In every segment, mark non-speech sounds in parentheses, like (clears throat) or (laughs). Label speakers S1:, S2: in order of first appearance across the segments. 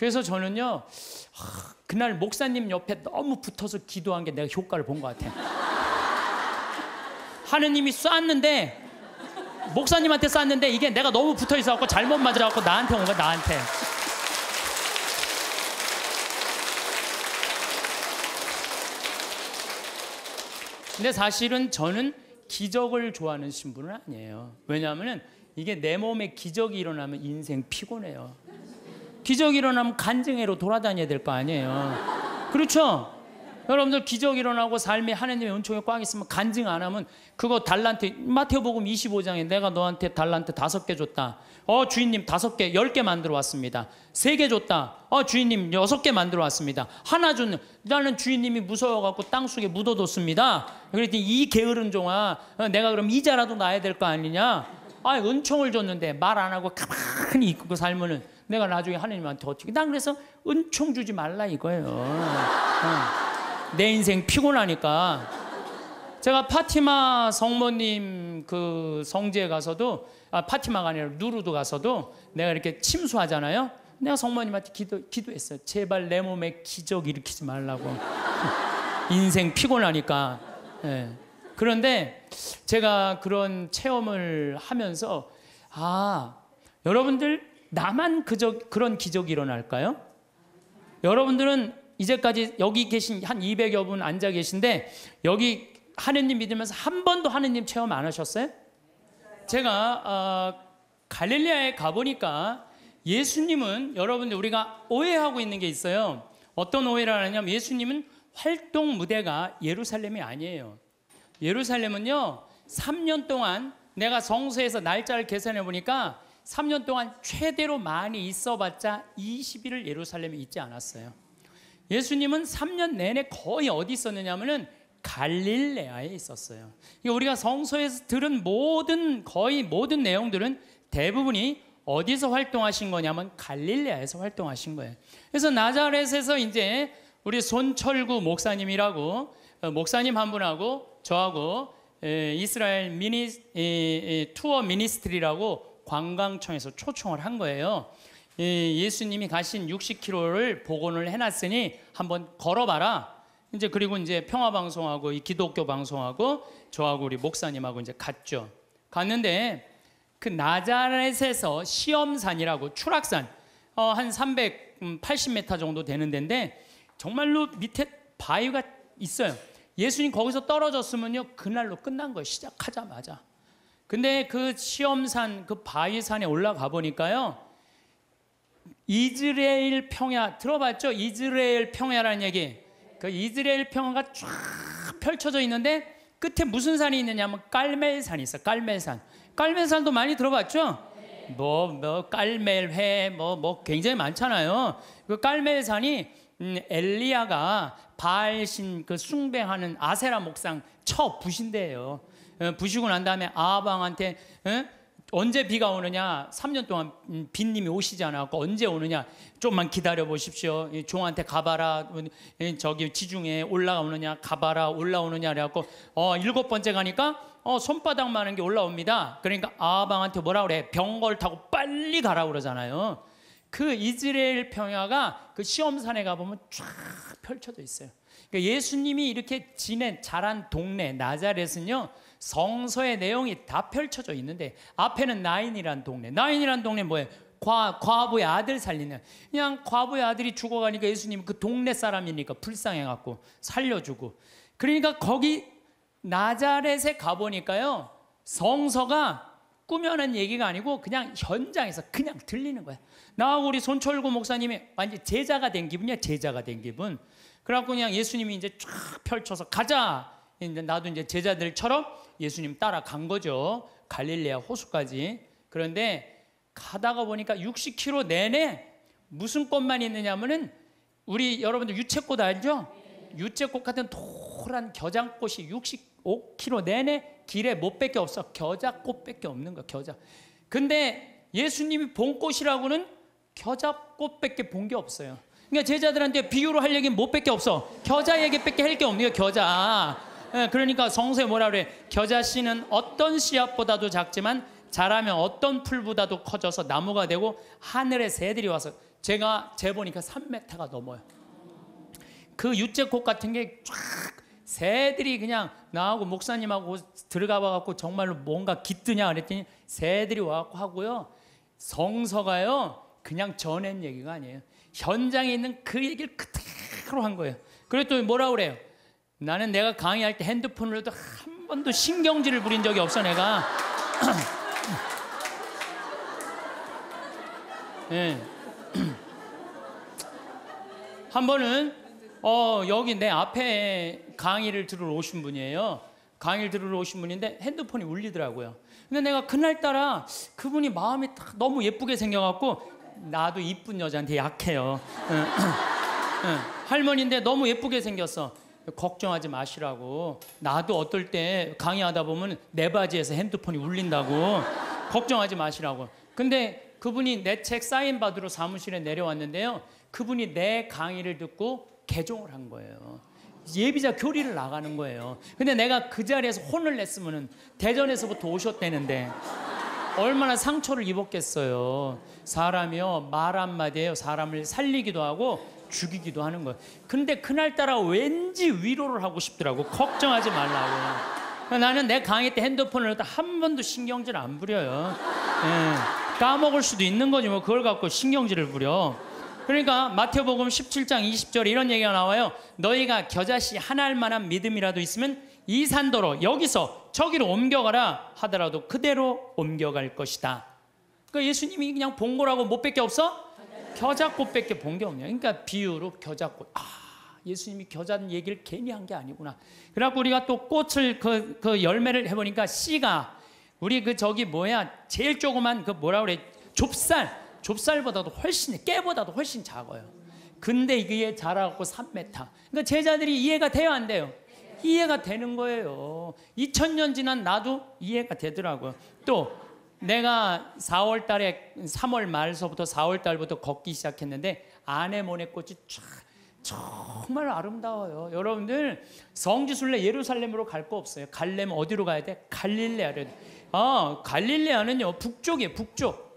S1: 그래서 저는요 그날 목사님 옆에 너무 붙어서 기도한 게 내가 효과를 본 것 같아. 요 하느님이 쐈는데 목사님한테 쐈는데 이게 내가 너무 붙어 있어갖고 잘못 맞아갖고 나한테 온 거야 나한테. 근데 사실은 저는 기적을 좋아하는 신분은 아니에요. 왜냐하면은 이게 내 몸에 기적이 일어나면 인생 피곤해요. 기적 일어나면 간증회로 돌아다녀야 될 거 아니에요. 그렇죠? 여러분들 기적 일어나고 삶에 하나님의 은총이 꽉 있으면 간증 안 하면 그거 달란트 마태복음 25장에 내가 너한테 달란트 다섯 개 줬다. 어 주인님 다섯 개, 열개 만들어 왔습니다. 세 개 줬다. 어 주인님 여섯 개 만들어 왔습니다. 하나 준 나는 주인님이 무서워갖고 땅 속에 묻어뒀습니다. 그랬더니 이 게으른 종아 어, 내가 그럼 이자라도 나야 될 거 아니냐? 아 은총을 줬는데 말 안 하고 가만히 있고 살면은 그 내가 나중에 하느님한테 어떻게. 난 그래서 은총 주지 말라 이거예요. 어. 내 인생 피곤하니까. 제가 파티마 성모님 그 성지에 가서도, 아, 파티마가 아니라 누르도 가서도 내가 이렇게 침수하잖아요. 내가 성모님한테 기도, 기도했어요. 제발 내 몸에 기적 일으키지 말라고. (laughs) 인생 피곤하니까. 예. 그런데 제가 그런 체험을 하면서, 아, 여러분들 나만 그적, 그런 기적이 일어날까요? 여러분들은 이제까지 여기 계신 한 200여 분 앉아 계신데 여기 하느님 믿으면서 한 번도 하느님 체험 안 하셨어요? 제가 어, 갈릴리아에 가보니까 예수님은 여러분들 우리가 오해하고 있는 게 있어요. 어떤 오해를 하냐면 예수님은 활동 무대가 예루살렘이 아니에요. 예루살렘은요, 3년 동안 내가 성서에서 날짜를 계산해 보니까 3년 동안 최대로 많이 있어봤자 20일을 예루살렘에 있지 않았어요. 예수님은 3년 내내 거의 어디 있었느냐면은 갈릴레아에 있었어요. 그러니까 우리가 성서에서 들은 모든 거의 모든 내용들은 대부분이 어디서 활동하신 거냐면 갈릴레아에서 활동하신 거예요. 그래서 나자렛에서 이제 우리 손철구 목사님이라고 어, 목사님 한 분하고 저하고 이스라엘 미니 투어 미니스트리라고 관광청에서 초청을 한 거예요. 예수님이 가신 60km를 복원을 해놨으니 한번 걸어봐라. 이제 그리고 이제 평화 방송하고 이 기독교 방송하고 저하고 우리 목사님하고 이제 갔죠. 갔는데 그 나자렛에서 시험산이라고 추락산 어, 한 380m 정도 되는 데인데 정말로 밑에 바위가 있어요. 예수님 거기서 떨어졌으면요 그날로 끝난 거예요. 시작하자마자. 근데 그 시험산 그 바위산에 올라가 보니까요. 이스라엘 평야 들어봤죠? 이스라엘 평야라는 얘기. 그 이스라엘 평야가 쫙 펼쳐져 있는데 끝에 무슨 산이 있느냐면 깔멜산이 있어. 깔멜산. 깔멜산도 많이 들어봤죠? 뭐뭐 뭐 깔멜회 뭐뭐 뭐 굉장히 많잖아요. 그 깔멜산이 음, 엘리야가 바알신 그 숭배하는 아세라 목상 처 부신대예요. 어, 부시고 난 다음에 아방한테 어? 언제 비가 오느냐? 3년 동안 음, 빈님이 오시지 않았고 언제 오느냐? 좀만 기다려 보십시오. 종한테 가봐라. 저기 지중해 올라오느냐? 가봐라. 올라오느냐? 그래갖고 어 일곱 번째 가니까 어 손바닥만한 게 올라옵니다. 그러니까 아방한테 뭐라 그래? 병걸 타고 빨리 가라 그러잖아요. 그 이스라엘 평야가 그 시험산에 가보면 쫙 펼쳐져 있어요. 그러니까 예수님이 이렇게 지낸 자란 동네 나자렛은요. 성서의 내용이 다 펼쳐져 있는데 앞에는 나인이란 동네. 나인이란 동네 뭐예요? 과, 과부의 아들 살리는 그냥 과부의 아들이 죽어가니까 예수님 그 동네 사람이니까 불쌍해갖고 살려주고 그러니까 거기 나자렛에 가보니까요 성서가 꾸며낸 얘기가 아니고 그냥 현장에서 그냥 들리는 거야 나하고 우리 손철구 목사님이 완전 제자가 된 기분이야 제자가 된 기분 그래갖고 그냥 예수님이 이제 쫙 펼쳐서 가자 이제 나도 이제 제자들처럼 예수님 따라간 거죠. 갈릴리아 호수까지. 그런데 가다가 보니까 60km 내내 무슨 꽃만 있느냐면은 우리 여러분들 유채꽃 알죠? 유채꽃 같은 도란 겨자꽃이 65km 내내 길에 못뺏에 없어. 겨자꽃밖에 없는 거 겨자. 근데 예수님이 본 꽃이라고는 겨자꽃밖에 본 게 없어요. 그러니까 제자들한테 비유로 할 얘기는 못뺏에 없어. 겨자 얘기 뺏게 할 게 없네요. 겨자. 예, 그러니까 성서에 뭐라 그래? 겨자씨는 어떤 씨앗보다도 작지만 자라면 어떤 풀보다도 커져서 나무가 되고 하늘에 새들이 와서 제가 재보니까 3m가 넘어요. 그 유채꽃 같은 게 쫙 새들이 그냥 나하고 목사님하고 들어가 봐갖고 정말로 뭔가 깃드냐 그랬더니 새들이 와갖고 하고요. 성서가요 그냥 전엔 얘기가 아니에요. 현장에 있는 그 얘기를 그대로 한 거예요. 그랬더니 뭐라 그래요? 나는 내가 강의할 때 핸드폰으로도 한 번도 신경질을 부린 적이 없어 내가. 네. (clears throat) (clears throat) 한 번은 어, 여기 내 앞에 강의를 들으러 오신 분이에요. 강의를 들으러 오신 분인데 핸드폰이 울리더라고요. 근데 내가 그날따라 그분이 마음이 너무 예쁘게 생겨갖고 나도 이쁜 여자한테 약해요. 할머니인데 너무 예쁘게 생겼어. 걱정하지 마시라고. 나도 어떨 때 강의하다 보면 내 바지에서 핸드폰이 울린다고. (laughs) 걱정하지 마시라고. 근데 그분이 내 책 사인 받으러 사무실에 내려왔는데요. 그분이 내 강의를 듣고 개종을 한 거예요. 예비자 교리를 나가는 거예요. 근데 내가 그 자리에서 혼을 냈으면은 대전에서부터 오셨대는데 얼마나 상처를 입었겠어요. 사람이요 말 한마디에요 사람을 살리기도 하고 죽이기도 하는 거야. 근데 그날따라 왠지 위로를 하고 싶더라고. 걱정하지 말라고. 나는 내 강의 때 핸드폰을 한 번도 신경질 안 부려요. 예, 까먹을 수도 있는 거지 뭐 그걸 갖고 신경질을 부려. 그러니까 마태복음 17장 20절에 이런 얘기가 나와요. 너희가 겨자씨 하나 만한 믿음이라도 있으면 이 산도로 여기서 저기로 옮겨가라 하더라도 그대로 옮겨갈 것이다. 그러니까 예수님이 그냥 본 거라고 못뺄게 없어? 겨자꽃밖에 본 게 없냐. 그러니까 비유로 겨자꽃. 아, 예수님이 겨자 얘기를 괜히 한 게 아니구나. 그래갖고 우리가 또 꽃을 그, 그 열매를 해보니까 씨가 우리 그 저기 뭐야 제일 조그만 그 뭐라 그래 좁쌀 좁쌀보다도 훨씬 깨보다도 훨씬 작아요. 근데 이게 자라갖고 3m. 그러니까 제자들이 이해가 돼요, 안 돼요? 이해가 되는 거예요. 2000년 지난 나도 이해가 되더라고요. 또 내가 4월 달에 3월 말서부터 4월 달부터 걷기 시작했는데 아내모의 꽃이 쫙 정말 아름다워요. 여러분들 성지순례 예루살렘으로 갈 거 없어요. 갈렘 어디로 가야 돼? 갈릴레아를. 어, 갈릴레아는요. 북쪽이에요. 북쪽.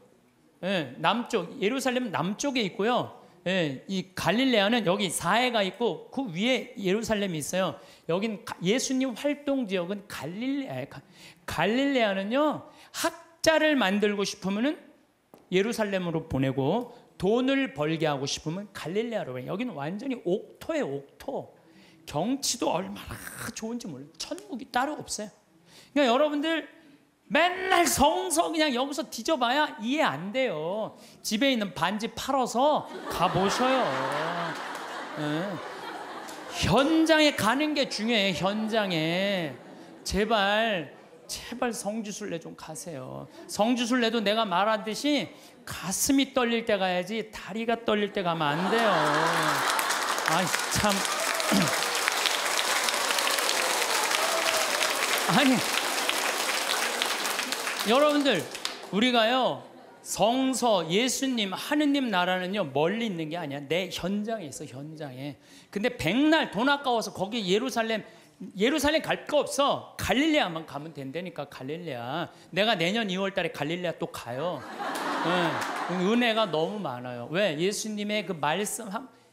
S1: 예, 남쪽. 예루살렘 남쪽에 있고요. 예, 이 갈릴레아는 여기 사해가 있고 그 위에 예루살렘이 있어요. 여긴 예수님 활동 지역은 갈릴레아. 갈릴레아는요. 학 가짜를 만들고 싶으면 예루살렘으로 보내고 돈을 벌게 하고 싶으면 갈릴레아로 보내. 여기는 완전히 옥토의 옥토. 경치도 얼마나 좋은지 몰라 천국이 따로 없어요. 그러니까 여러분들 맨날 성서 그냥 여기서 뒤져봐야 이해 안 돼요. 집에 있는 반지 팔아서 가보셔요. 네. 현장에 가는 게 중요해, 현장에. 제발 제발 성지순례 좀 가세요. 성지순례도 내가 말하듯이 가슴이 떨릴 때 가야지 다리가 떨릴 때 가면 안 돼요. 아이 참. (clears throat) 아니 여러분들 우리가요 성서 예수님 하느님 나라는요 멀리 있는 게 아니야 내 현장에 있어 현장에 근데 백날 돈 아까워서 거기 예루살렘 예루살렘 갈 거 없어. 갈릴레아만 가면 된다니까 갈릴레아. 내가 내년 2월 달에 갈릴레아 또 가요. 응. 은혜가 너무 많아요. 왜? 예수님의 그 말씀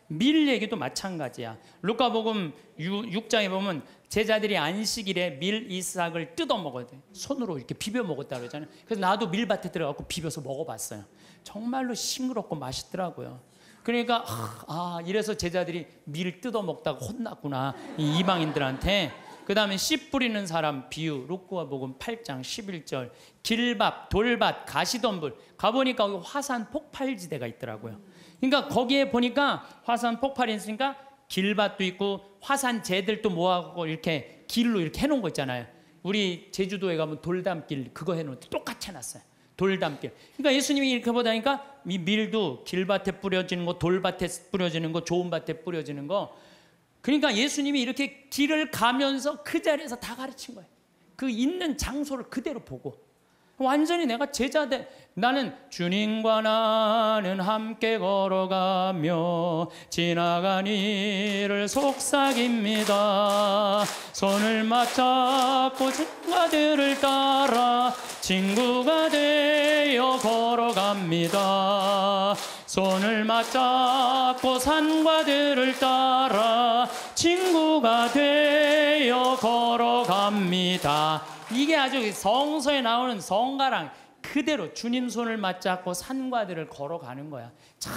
S1: 밀 얘기도 마찬가지야. 루카복음 6장에 보면 제자들이 안식일에 밀 이삭을 뜯어 먹어야 돼. 손으로 이렇게 비벼 먹었다 그러잖아요. 그래서 나도 밀밭에 들어가고 비벼서 먹어봤어요. 정말로 싱그럽고 맛있더라고요. 그러니까 아, 아 이래서 제자들이 밀 뜯어 먹다가 혼났구나 이 이방인들한테. 그 다음에 씨 뿌리는 사람 비유 루크와 복음 8장 11절 길밥 돌밭 가시덤불 가보니까 거기 화산 폭발지대가 있더라고요. 그러니까 거기에 보니까 화산 폭발이 있으니까 길밭도 있고 화산 재들도 모아고 이렇게 길로 이렇게 해놓은 거 있잖아요. 우리 제주도에 가면 돌담길 그거 해놓은 똑같이 해놨어요. 돌담길. 그러니까 예수님이 이렇게 보다니까 이 밀도 길밭에 뿌려지는 거, 돌밭에 뿌려지는 거, 좋은 밭에 뿌려지는 거. 그러니까 예수님이 이렇게 길을 가면서 그 자리에서 다 가르친 거예요. 그 있는 장소를 그대로 보고. 완전히 내가 제자된 나는 주님과 나는 함께 걸어가며 지나간 일을 속삭입니다. 손을 맞잡고 친구들을 따라 친구가 되어 걸어갑니다. 손을 맞잡고 산과들을 따라 친구가 되어 걸어 겁니다. 이게 아주 성서에 나오는 성가랑 그대로 주님 손을 맞잡고 산과들을 걸어가는 거야. 참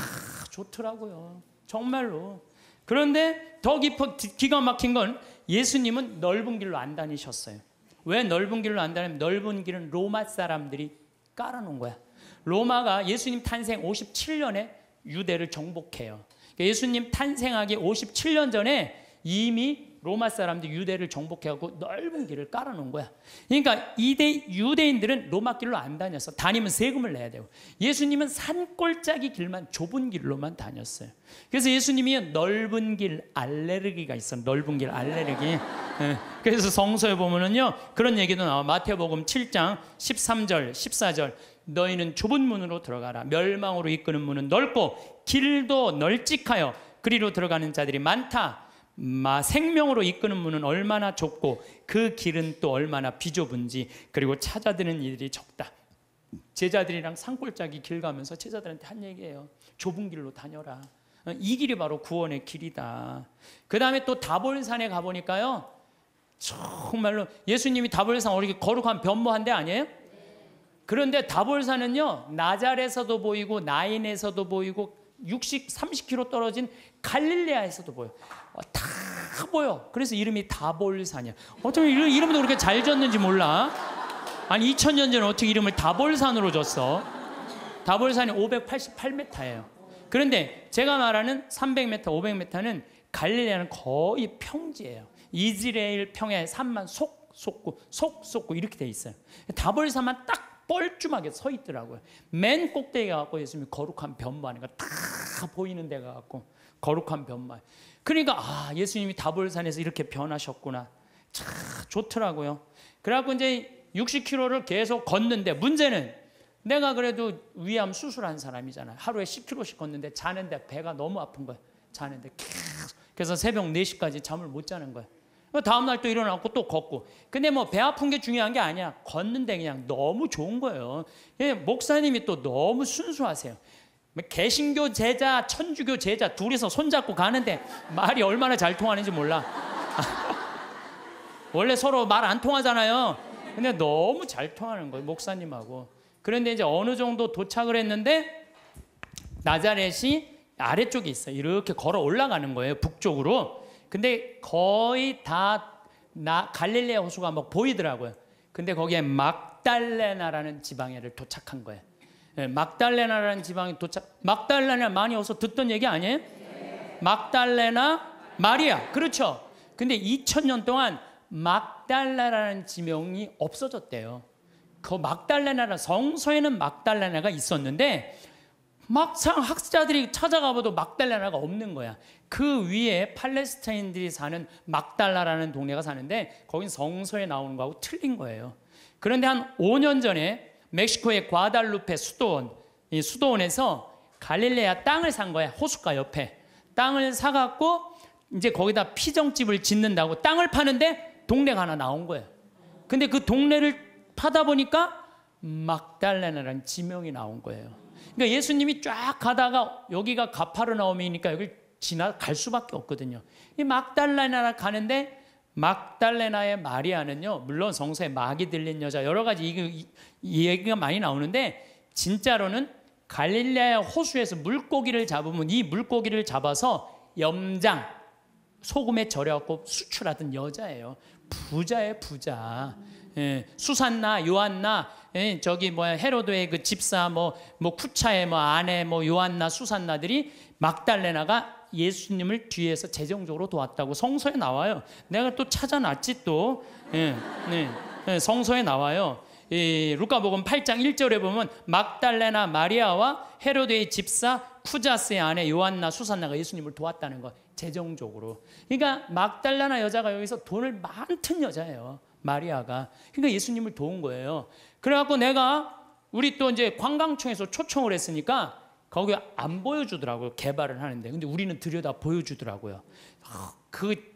S1: 좋더라고요. 정말로. 그런데 더 깊어 기가 막힌 건 예수님은 넓은 길로 안 다니셨어요. 왜 넓은 길로 안 다니면 넓은 길은 로마 사람들이 깔아놓은 거야. 로마가 예수님 탄생 57년에 유대를 정복해요. 그러니까 예수님 탄생하기 57년 전에 이미 로마 사람들이 유대를 정복해갖고 넓은 길을 깔아놓은 거야. 그러니까 이대 유대인들은 로마 길로 안 다녔어. 다니면 세금을 내야 되고. 예수님은 산골짜기 길만 좁은 길로만 다녔어요. 그래서 예수님이 넓은 길 알레르기가 있어. 넓은 길 알레르기. 예. 그래서 성서에 보면은요 그런 얘기도 나와. 마태복음 7장 13절, 14절. 너희는 좁은 문으로 들어가라. 멸망으로 이끄는 문은 넓고 길도 널찍하여 그리로 들어가는 자들이 많다. 생명으로 이끄는 문은 얼마나 좁고 그 길은 또 얼마나 비좁은지 그리고 찾아드는 이들이 적다. 제자들이랑 산골짜기 길 가면서 제자들한테 한 얘기예요. 좁은 길로 다녀라. 어, 이 길이 바로 구원의 길이다. 그 다음에 또 다볼산에 가보니까요. 정말로 예수님이 다볼산 어떻게 거룩한 변모한 데 아니에요? 그런데 다볼산은요. 나잘에서도 보이고 나인에서도 보이고 60, 30km 떨어진 갈릴레아에서도 보여. 어, 다 보여. 그래서 이름이 다볼산이야. 어쩌면 이름, 이름도 그렇게 잘지는지 몰라. 아니 2000년 전에 어떻게 이름을 다볼산으로 줬어? 다볼산이 588m예요. 그런데 제가 말하는 300m, 500m는 갈릴레아는 거의 평지예요. 이스라엘 평야의 산만 속 솟고 속 솟고 이렇게 돼 있어요. 다볼산만 딱 뻘쭘하게 서 있더라고요. 맨 꼭대기 가고 예수님이 거룩한 변부 안에가 그러니까 다 보이는 데가 갖고 거룩한 변말. 그러니까 아 예수님이 다볼산에서 이렇게 변하셨구나. 참 좋더라고요. 그래갖고 이제 60km를 계속 걷는데 문제는 내가 그래도 위암 수술한 사람이잖아요. 하루에 10km씩 걷는데 자는데 배가 너무 아픈 거예요. 자는데 계속. 그래서 새벽 4시까지 잠을 못 자는 거예요. 그 다음날 또 일어나고 또 걷고. 근데 뭐 배 아픈 게 중요한 게 아니야. 걷는데 그냥 너무 좋은 거예요. 예, 목사님이 또 너무 순수하세요. 개신교 제자, 천주교 제자 둘이서 손잡고 가는데 말이 얼마나 잘 통하는지 몰라. (laughs) 원래 서로 말 안 통하잖아요. 근데 너무 잘 통하는 거예요, 목사님하고. 그런데 이제 어느 정도 도착을 했는데 나자렛이 아래쪽에 있어요. 이렇게 걸어 올라가는 거예요, 북쪽으로. 근데 거의 다 나, 갈릴레 호수가 막 보이더라고요. 근데 거기에 막달레나라는 지방에를 도착한 거예요. 예, 막달레나라는 지방에 도착. 막달레나 많이 어서 듣던 얘기 아니에요? 막달레나 마리아. 그렇죠. 근데 2000년 동안 막달레나라는 지명이 없어졌대요. 그 막달레나라 성서에는 막달레나가 있었는데 막상 학자들이 찾아가 봐도 막달레나가 없는 거야. 그 위에 팔레스타인들이 사는 막달라라는 동네가 사는데 거긴 성서에 나오는 거하고 틀린 거예요. 그런데 한 5년 전에 멕시코의 과달루페 수도원, 이 수도원에서 갈릴레아 땅을 산 거야. 호숫가 옆에. 땅을 사갖고 이제 거기다 피정집을 짓는다고 땅을 파는데 동네가 하나 나온 거예요. 근데 그 동네를 파다 보니까 막달레나라는 지명이 나온 거예요. 그러니까 예수님이 쫙 가다가 여기가 가파르나움이니까 여기 지나갈 수밖에 없거든요. 이 막달레나 가는데 막달레나의 마리아는요, 물론 성서에 막이 들린 여자 여러 가지 이게 이 얘기가 많이 나오는데 진짜로는 갈릴리아 호수에서 물고기를 잡으면 이 물고기를 잡아서 염장 소금에 절여갖고 수출하던 여자예요. 부자예 부자. 예, 수산나 요한나 예, 저기 뭐야 헤로도의 그 집사 뭐뭐 뭐 쿠차의 뭐 아내 뭐 요한나 수산나들이 막달레나가 예수님을 뒤에서 재정적으로 도왔다고 성서에 나와요. 내가 또 찾아놨지 또 예, 네, 네, 성서에 나와요. 이 루카복음 8장 1절에 보면 막달레나 마리아와 헤로데의 집사 쿠자스의 아내 요한나 수산나가 예수님을 도왔다는 것 재정적으로. 그러니까 막달레나 여자가 여기서 돈을 많던 여자예요. 마리아가. 그러니까 예수님을 도운 거예요. 그래갖고 내가 우리 또 이제 관광청에서 초청을 했으니까 거기 안 보여주더라고요. 개발을 하는데. 근데 우리는 들여다 보여주더라고요. 아, 그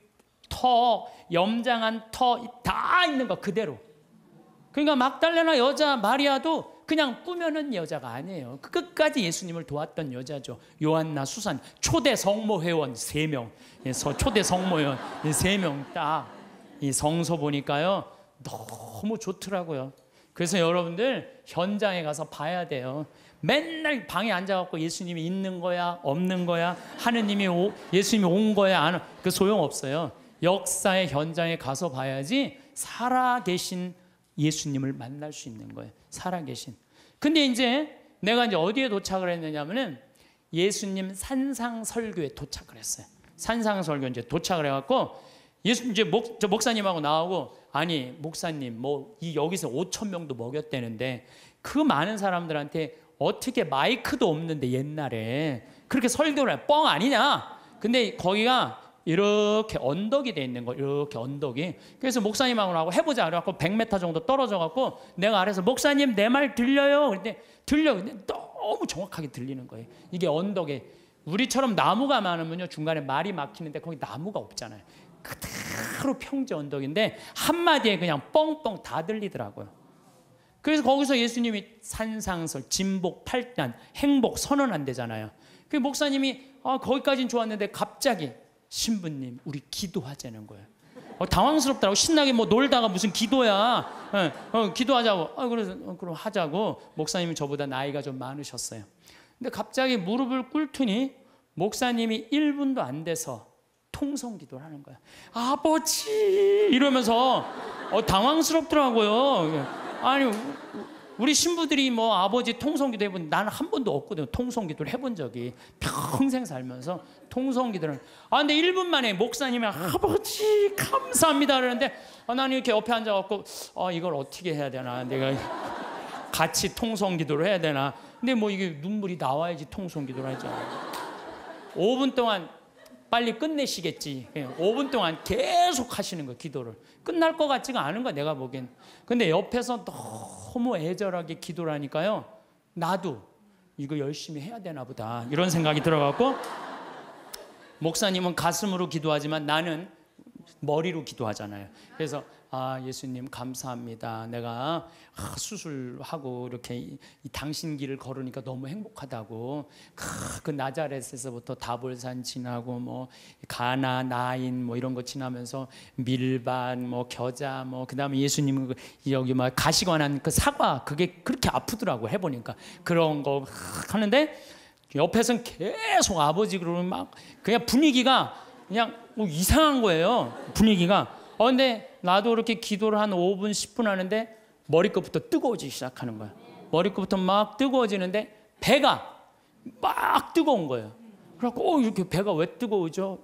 S1: 터, 염장한 터 다 있는 거 그대로. 그러니까 막달레나 여자 마리아도 그냥 꾸며는 여자가 아니에요. 그 끝까지 예수님을 도왔던 여자죠. 요한나 수산 초대 성모 회원 3명. 예, 초대 성모 회원 3명 딱이 성서 보니까요. 너무 좋더라고요. 그래서 여러분들 현장에 가서 봐야 돼요. 맨날 방에 앉아갖고 예수님이 있는 거야, 없는 거야, 하느님이 오, 예수님이 온 거야, 안, 그 소용 없어요. 역사의 현장에 가서 봐야지 살아 계신 예수님을 만날 수 있는 거예요. 살아계신. 근데 이제 내가 이제 어디에 도착을 했느냐면은 예수님 산상설교에 도착을 했어요. 산상설교 이제 도착을 해갖고 예수 이제 목, 저 목사님하고 나오고 아니 목사님 뭐 이 여기서 5천 명도 먹였대는데 그 많은 사람들한테 어떻게 마이크도 없는데 옛날에 그렇게 설교를 해. 뻥 아니냐? 근데 거기가 이렇게 언덕이 돼 있는 거 이렇게 언덕이 그래서 목사님하고 해보자 그래갖고 100m 정도 떨어져갖고 내가 아래서 목사님 내 말 들려요 그런데 들려 근데 너무 정확하게 들리는 거예요 이게 언덕에 우리처럼 나무가 많으면요 중간에 말이 막히는데 거기 나무가 없잖아요 그대로 평지 언덕인데 한마디에 그냥 뻥뻥 다 들리더라고요 그래서 거기서 예수님이 산상설 진복 팔단 행복 선언한 데잖아요 그 목사님이 아, 거기까진 좋았는데 갑자기 신부님, 우리 기도하자는 거예요. 어, 당황스럽다고 신나게 뭐 놀다가 무슨 기도야. 어, 어, 기도하자고. 어, 그래서 어, 그럼 하자고 목사님이 저보다 나이가 좀 많으셨어요. 근데 갑자기 무릎을 꿇더니 목사님이 1분도 안 돼서 통성 기도를 하는 거야. 아버지 이러면서 어, 당황스럽더라고요. 아니 우리 신부들이 뭐 아버지 통성기도 해본 나는 한 번도 없거든 요 통성기도를 해본 적이 평생 살면서 통성기들은아 근데 1분 만에 목사님이 아버지 감사합니다 그러는데 아, 나는 이렇게 옆에 앉아갖고 아 이걸 어떻게 해야 되나 내가 같이 통성기도를 해야 되나 근데 뭐 이게 눈물이 나와야지 통성기도를 하잖아 5분 동안 빨리 끝내시겠지 5분 예, 동안 계속 하시는 거 기도를 끝날 것 같지가 않은 거야, 내가 보기엔. 근데 옆에서 너무 애절하게 기도를 하니까요. 나도 이거 열심히 해야 되나 보다. 이런 생각이 들어갖고, 목사님은 가슴으로 기도하지만 나는 머리로 기도하잖아요. 그래서 아, 예수님 감사합니다. 내가 아, 수술하고 이렇게 당신 길을 걸으니까 너무 행복하다고. 그 나자렛에서부터 다볼산 지나고 뭐 가나 나인 뭐 이런 거 지나면서 밀반 뭐 겨자 뭐 그다음에 예수님 그 여기 막 가시관한 그 사과 그게 그렇게 아프더라고 해 보니까. 그런 거 하는데 옆에서 계속 아버지 그러면 막 그냥 분위기가 그냥 뭐 이상한 거예요. 분위기가 어, 근데 나도 그렇게 기도를 한 5분, 10분 하는데 머리끝부터 뜨거워지기 시작하는 거야. 머리끝부터 막 뜨거워지는데 배가 막 뜨거운 거예요. 그래갖고, 어, 이렇게 배가 왜 뜨거우죠?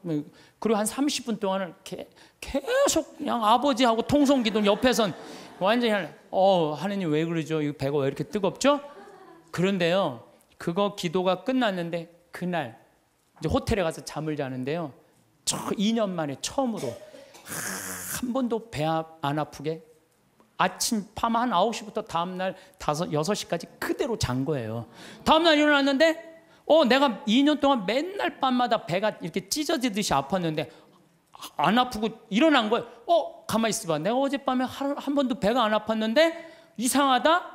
S1: 그리고 한 30분 동안은 개, 계속 그냥 아버지하고 통성기도 옆에선 완전히, 어, 하느님 왜 그러죠? 이 배가 왜 이렇게 뜨겁죠? 그런데요, 그거 기도가 끝났는데, 그날, 이제 호텔에 가서 잠을 자는데요, 저 2년 만에 처음으로, 하, 한 번도 배안 아, 아프게 아침 밤 한 9시부터 다음날 5, 6시까지 그대로 잔 거예요. 다음날 일어났는데 어 내가 2년 동안 맨날 밤마다 배가 이렇게 찢어지듯이 아팠는데 안 아프고 일어난 거예요. 어 가만히 있어봐. 내가 어젯밤에 하루, 한 번도 배가 안 아팠는데 이상하다.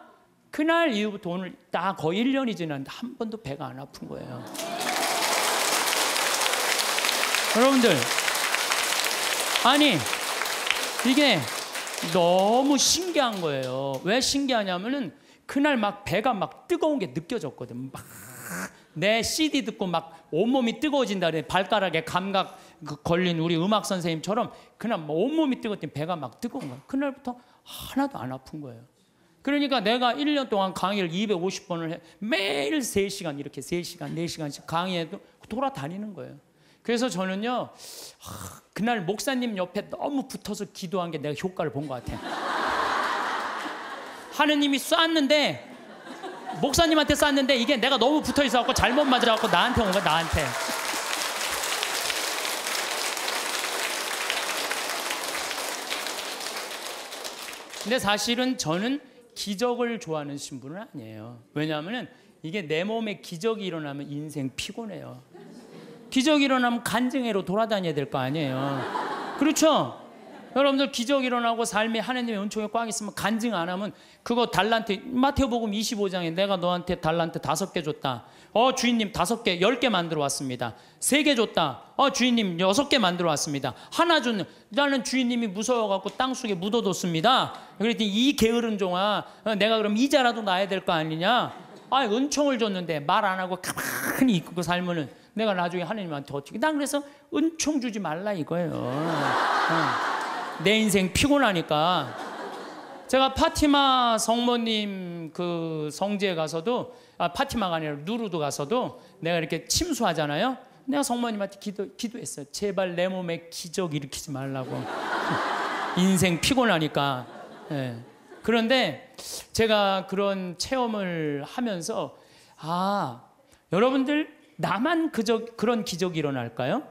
S1: 그날 이후부터 오늘 딱 거의 1년이 지났는데 한 번도 배가 안 아픈 거예요. 여러분들 아니 이게 너무 신기한 거예요. 왜 신기하냐면은 그날 막 배가 막 뜨거운 게 느껴졌거든. 막 내 CD 듣고 막 온몸이 뜨거워진다 발가락에 감각 그 걸린 우리 음악 선생님처럼 그날 온몸이 뜨거웠더니 배가 막 뜨거운 거야. 그날부터 하나도 안 아픈 거예요. 그러니까 내가 1년 동안 강의를 250번을 해. 매일 3시간 이렇게 3시간, 4시간씩 강의해도 돌아다니는 거예요. 그래서 저는요 그날 목사님 옆에 너무 붙어서 기도한 게 내가 효과를 본 것 같아. 요 하느님이 쐈는데 목사님한테 쐈는데 이게 내가 너무 붙어 있어갖고 잘못 맞으라고 나한테 온 거야 나한테. 근데 사실은 저는 기적을 좋아하는 신분은 아니에요. 왜냐하면 이게 내 몸에 기적이 일어나면 인생 피곤해요. 기적 일어나면 간증회로 돌아다녀야 될 거 아니에요. 그렇죠? 여러분들 기적 일어나고 삶에 하나님의 은총이 꽉 있으면 간증 안 하면 그거 달란트 마태복음 25장에 내가 너한테 달란트 다섯 개 줬다. 어 주인님 다섯 개, 열개 만들어 왔습니다. 세 개 줬다. 어 주인님 여섯 개 만들어 왔습니다. 하나 줬는 나는 주인님이 무서워갖고 땅 속에 묻어뒀습니다. 그랬더니 이 게으른 종아 어, 내가 그럼 이자라도 나야 될 거 아니냐? 아 은총을 줬는데 말 안 하고 가만히 있고 살면은 그 내가 나중에 하느님한테 어떻게. 난 그래서 은총 주지 말라 이거예요. 어. 내 인생 피곤하니까. 제가 파티마 성모님 그 성지에 가서도, 아, 파티마가 아니라 누르도 가서도 내가 이렇게 침수하잖아요. 내가 성모님한테 기도, 기도했어요. 제발 내 몸에 기적 일으키지 말라고. (laughs) 인생 피곤하니까. 예. 그런데 제가 그런 체험을 하면서, 아, 여러분들 나만 그저 그런 기적이 일어날까요?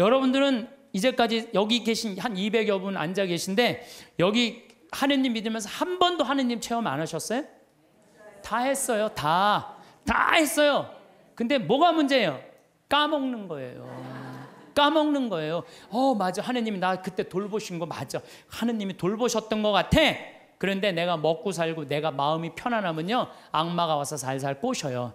S1: 여러분들은 이제까지 여기 계신 한 200여 분 앉아 계신데 여기 하느님 믿으면서 한 번도 하느님 체험 안 하셨어요? 다 했어요. 다. 다 했어요. 근데 뭐가 문제예요? 까먹는 거예요. 까먹는 거예요. 어, 맞아. 하느님이 나 그때 돌보신 거 맞아. 하느님이 돌보셨던 것 같아. 그런데 내가 먹고 살고 내가 마음이 편안하면요. 악마가 와서 살살 꼬셔요.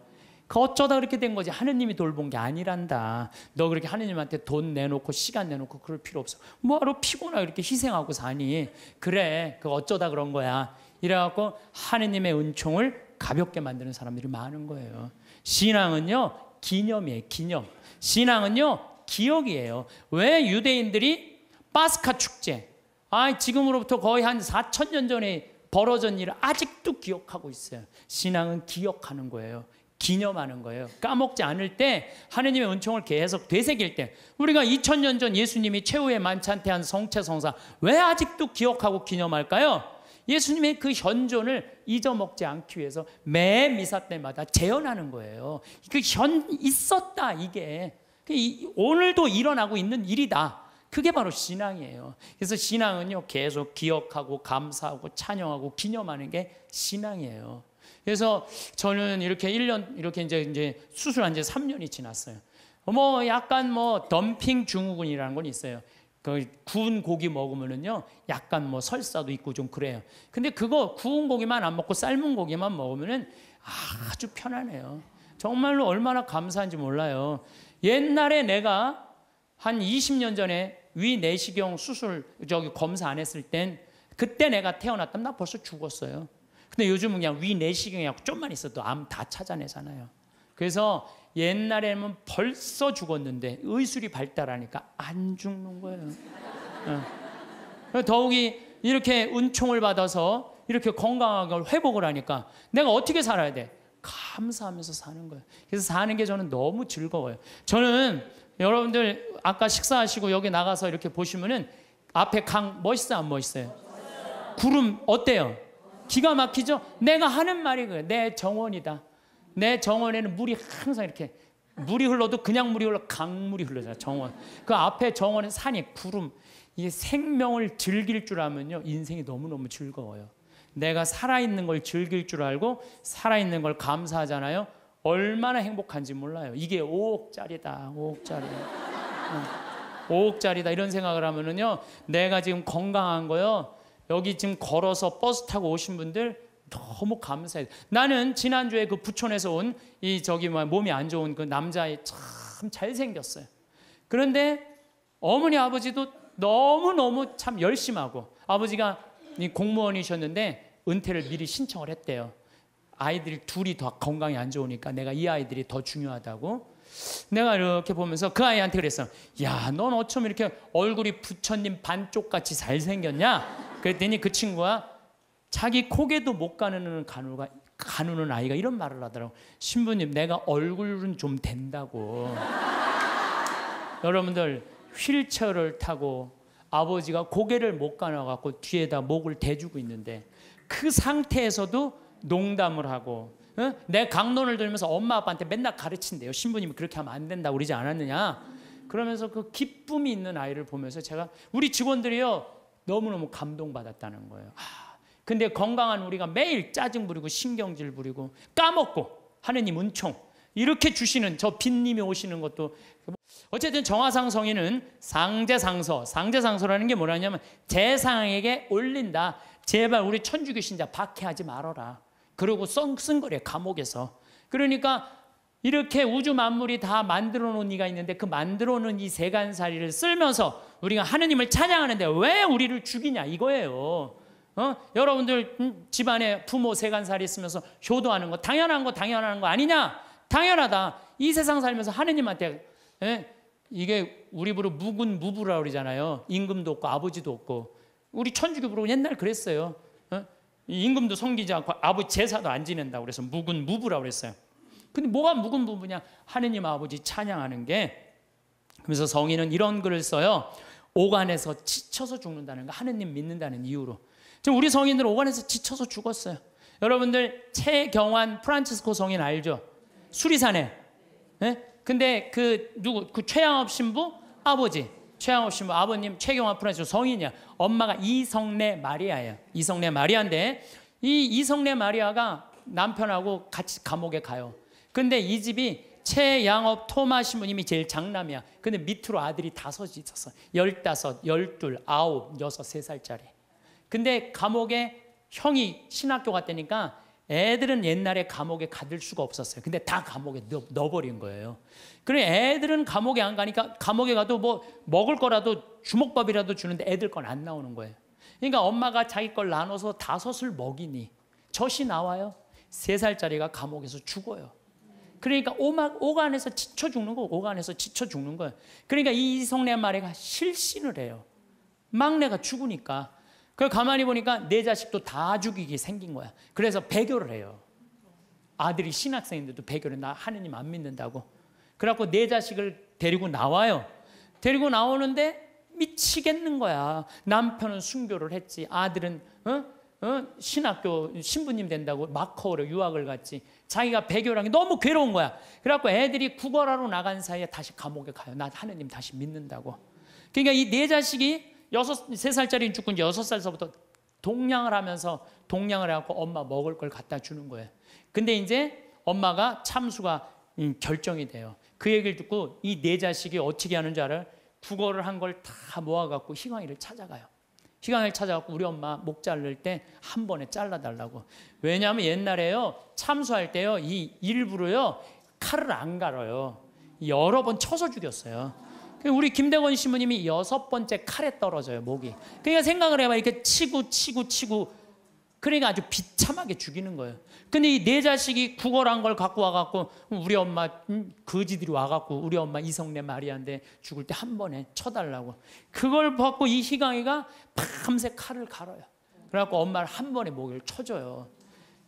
S1: 그 어쩌다 그렇게 된 거지. 하느님이 돌본 게 아니란다. 너 그렇게 하느님한테 돈 내놓고 시간 내놓고 그럴 필요 없어. 뭐하러 피곤하게 이렇게 희생하고 사니? 그래, 그 어쩌다 그런 거야. 이래갖고 하느님의 은총을 가볍게 만드는 사람들이 많은 거예요. 신앙은요, 기념이에요, 기념. 신앙은요, 기억이에요. 왜 유대인들이 파스카 축제, 아, 지금으로부터 거의 한 4천 년 전에 벌어진 일을 아직도 기억하고 있어요. 신앙은 기억하는 거예요. 기념하는 거예요. 까먹지 않을 때 하느님의 은총을 계속 되새길 때 우리가 2000년 전 예수님이 최후의 만찬태한 성체 성사 왜 아직도 기억하고 기념할까요? 예수님의 그 현존을 잊어먹지 않기 위해서 매 미사 때마다 재현하는 거예요. 그현 있었다 이게 그 오늘도 일어나고 있는 일이다. 그게 바로 신앙이에요. 그래서 신앙은요 계속 기억하고 감사하고 찬양하고 기념하는 게 신앙이에요. 그래서 저는 이렇게 1년 이렇게 이제 이제 수술한 지 3년이 지났어요. 뭐 약간 뭐 덤핑 증후군이라는 건 있어요. 그 구운 고기 먹으면은요 약간 뭐 설사도 있고 좀 그래요. 근데 그거 구운 고기만 안 먹고 삶은 고기만 먹으면은 아주 편안해요. 정말로 얼마나 감사한지 몰라요. 옛날에 내가 한 20년 전에 위 내시경 수술 저기 검사 안 했을 땐 그때 내가 태어났다면 나 벌써 죽었어요. 근데 요즘은 그냥 위내시경이야 좀만 있어도 암 다 찾아내잖아요. 그래서 옛날에는 벌써 죽었는데 의술이 발달하니까 안 죽는 거예요. 어. 더욱이 이렇게 은총을 받아서 이렇게 건강하게 회복을 하니까 내가 어떻게 살아야 돼? 감사하면서 사는 거예요. 그래서 사는 게 저는 너무 즐거워요. 저는 여러분들 아까 식사하시고 여기 나가서 이렇게 보시면은 앞에 강 멋있어 안 멋있어요? 구름 어때요? 기가 막히죠? 내가 하는 말이 그래. 내 정원이다. 내 정원에는 물이 항상 이렇게 물이 흘러도 그냥 물이 흘러 강물이 흘러잖아. 정원. 그 앞에 정원은 산이 구름. 이 생명을 즐길 줄 알면요. 인생이 너무너무 즐거워요. 내가 살아있는 걸 즐길 줄 알고 살아있는 걸 감사하잖아요. 얼마나 행복한지 몰라요. 이게 5억짜리다. 5억짜리. 5억짜리다. 어, 이런 생각을 하면은요. 내가 지금 건강한 거요. 여기 지금 걸어서 버스 타고 오신 분들 너무 감사해요. 나는 지난주에 그 부촌에서 온 이 저기 뭐 몸이 안 좋은 그 남자애 참 잘생겼어요. 그런데 어머니 아버지도 너무너무 참 열심하고 아버지가 공무원이셨는데 은퇴를 미리 신청을 했대요. 아이들 둘이 더 건강이 안 좋으니까 내가 이 아이들이 더 중요하다고 내가 이렇게 보면서 그 아이한테 그랬어. 야, 넌 어쩜 이렇게 얼굴이 부처님 반쪽같이 잘생겼냐? 그랬더니 그 친구가 자기 고개도못 가누는 간호가 가누는 아이가 이런 말을 하더라고. 신부님, 내가 얼굴은 좀 된다고. (laughs) 여러분들 휠체어를 타고 아버지가 고개를 못 가나 갖고 뒤에다 목을 대주고 있는데 그 상태에서도 농담을 하고 어? 내 강론을 들면서 엄마 아빠한테 맨날 가르친대요. 신부님이 그렇게 하면 안 된다 그러지 않았느냐? 그러면서 그 기쁨이 있는 아이를 보면서 제가 우리 직원들이요 너무너무 감동받았다는 거예요. 아, 근데 건강한 우리가 매일 짜증 부리고 신경질 부리고 까먹고 하느님 은총 이렇게 주시는 저 빈님이 오시는 것도 어쨌든 정화상 성인은 상제상서 상제상서라는 게 뭐라냐면 재상에게 올린다 제발 우리 천주교 신자 박해하지 말아라 그러고 썽쓴거려 감옥에서 그러니까 이렇게 우주 만물이 다 만들어 놓은 이가 있는데 그 만들어 놓은 이 세간살이를 쓸면서 우리가 하느님을 찬양하는데 왜 우리를 죽이냐 이거예요. 어? 여러분들 음, 집안에 부모 세간살이 있면서 효도하는 거 당연한 거 당연한 거 아니냐? 당연하다. 이 세상 살면서 하느님한테 에? 예? 이게 우리 부로 묵은 무부라 그러잖아요. 임금도 없고 아버지도 없고 우리 천주교부로 옛날 그랬어요. 어? 임금도 섬기지 않고 아버 제사도 안 지낸다 그래서 묵은 무부라 그랬어요. 근데 뭐가 묵은 부분이냐? 하느님 아버지 찬양하는 게. 그래서 성인은 이런 글을 써요. 오간에서 지쳐서 죽는다는 거, 하느님 믿는다는 이유로. 지금 우리 성인들 오간에서 지쳐서 죽었어요. 여러분들 최경환 프란치스코 성인 알죠? 수리산에. 네? 근데 그 누구 그 최양업 신부 아버지 최양업 신부 아버님 최경환 프란치스코 성인이야. 엄마가 이성래 마리아예요. 이성래 마리아인데 이 이성래 마리아가 남편하고 같이 감옥에 가요. 근데 이 집이 최양업 토마 시모님이 제일 장남이야. 근데 밑으로 아들이 다섯이 있었어. 열다섯, 열둘, 아홉, 여섯, 세 살짜리. 근데 감옥에 형이 신학교 갔다니까 애들은 옛날에 감옥에 가둘 수가 없었어요. 근데 다 감옥에 넣어, 버린 거예요. 그래 애들은 감옥에 안 가니까 감옥에 가도 뭐 먹을 거라도 주먹밥이라도 주는데 애들 건 안 나오는 거예요. 그러니까 엄마가 자기 걸 나눠서 다섯을 먹이니 젖이 나와요. 세 살짜리가 감옥에서 죽어요. 그러니까 오막, 옥 안에서 지쳐 죽는 거, 옥 안에서 지쳐 죽는 거예요. 그러니까 이 이성내 마리가 실신을 해요. 막내가 죽으니까. 그 가만히 보니까 내 자식도 다 죽이게 생긴 거야. 그래서 배교를 해요. 아들이 신학생인데도 배교를 나 하느님 안 믿는다고. 그래갖고 내 자식을 데리고 나와요. 데리고 나오는데 미치겠는 거야. 남편은 순교를 했지. 아들은 어? 어? 신학교 신부님 된다고 마커로 유학을 갔지. 자기가 배교랑이 너무 괴로운 거야. 그래갖고 애들이 구걸하러 나간 사이에 다시 감옥에 가요. 나 하느님 다시 믿는다고. 그러니까 이 네 자식이 여섯 세 살짜리는 죽은지제 여섯 살서부터 동양을 하면서 동양을 해갖고 엄마 먹을 걸 갖다 주는 거예요. 근데 이제 엄마가 참수가 결정이 돼요. 그 얘기를 듣고 이 네 자식이 어떻게 하는 줄 알아요? 국어를 한 걸 다 모아갖고 희광이를 찾아가요. 시간을 찾아갖고 우리 엄마 목 자를 때 한 번에 잘라달라고. 왜냐하면 옛날에요 참수할 때요 이 일부러요 칼을 안 갈아요. 여러 번 쳐서 죽였어요. 그 우리 김대건 신부님이 여섯 번째 칼에 떨어져요 목이. 그러니까 생각을 해봐 이렇게 치고 치고 치고 그러니까 아주 비참하게 죽이는 거예요. 근데 이내 네 자식이 구걸한 걸 갖고 와갖고 음, 우리 엄마 음, 거지들이 와갖고 우리 엄마 이성내 마리아인데 죽을 때 한 번에 쳐달라고 그걸 받고 이 희강이가 밤새 칼을 갈아요. 그래갖고 엄마를 한 번에 목을 쳐줘요.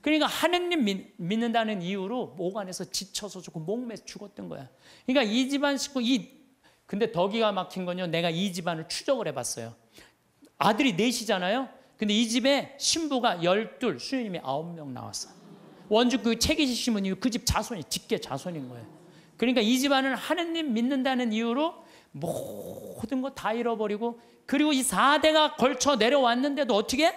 S1: 그러니까 하느님 믿, 는다는 이유로 목 안에서 지쳐서 조금 목매 죽었던 거야. 그러니까 이 집안 식구 이 근데 덕이가 막힌 건요. 내가 이 집안을 추적을 해봤어요. 아들이 넷이잖아요. 근데 이 집에 신부가 열둘, 수녀님이 아홉 명 나왔어. 원주 그 책이시 신부님그집 자손이, 직계 자손인 거예요. 그러니까 이 집안은 하느님 믿는다는 이유로 모든 거 다 잃어버리고 그리고 이 4대가 걸쳐 내려왔는데도 어떻게?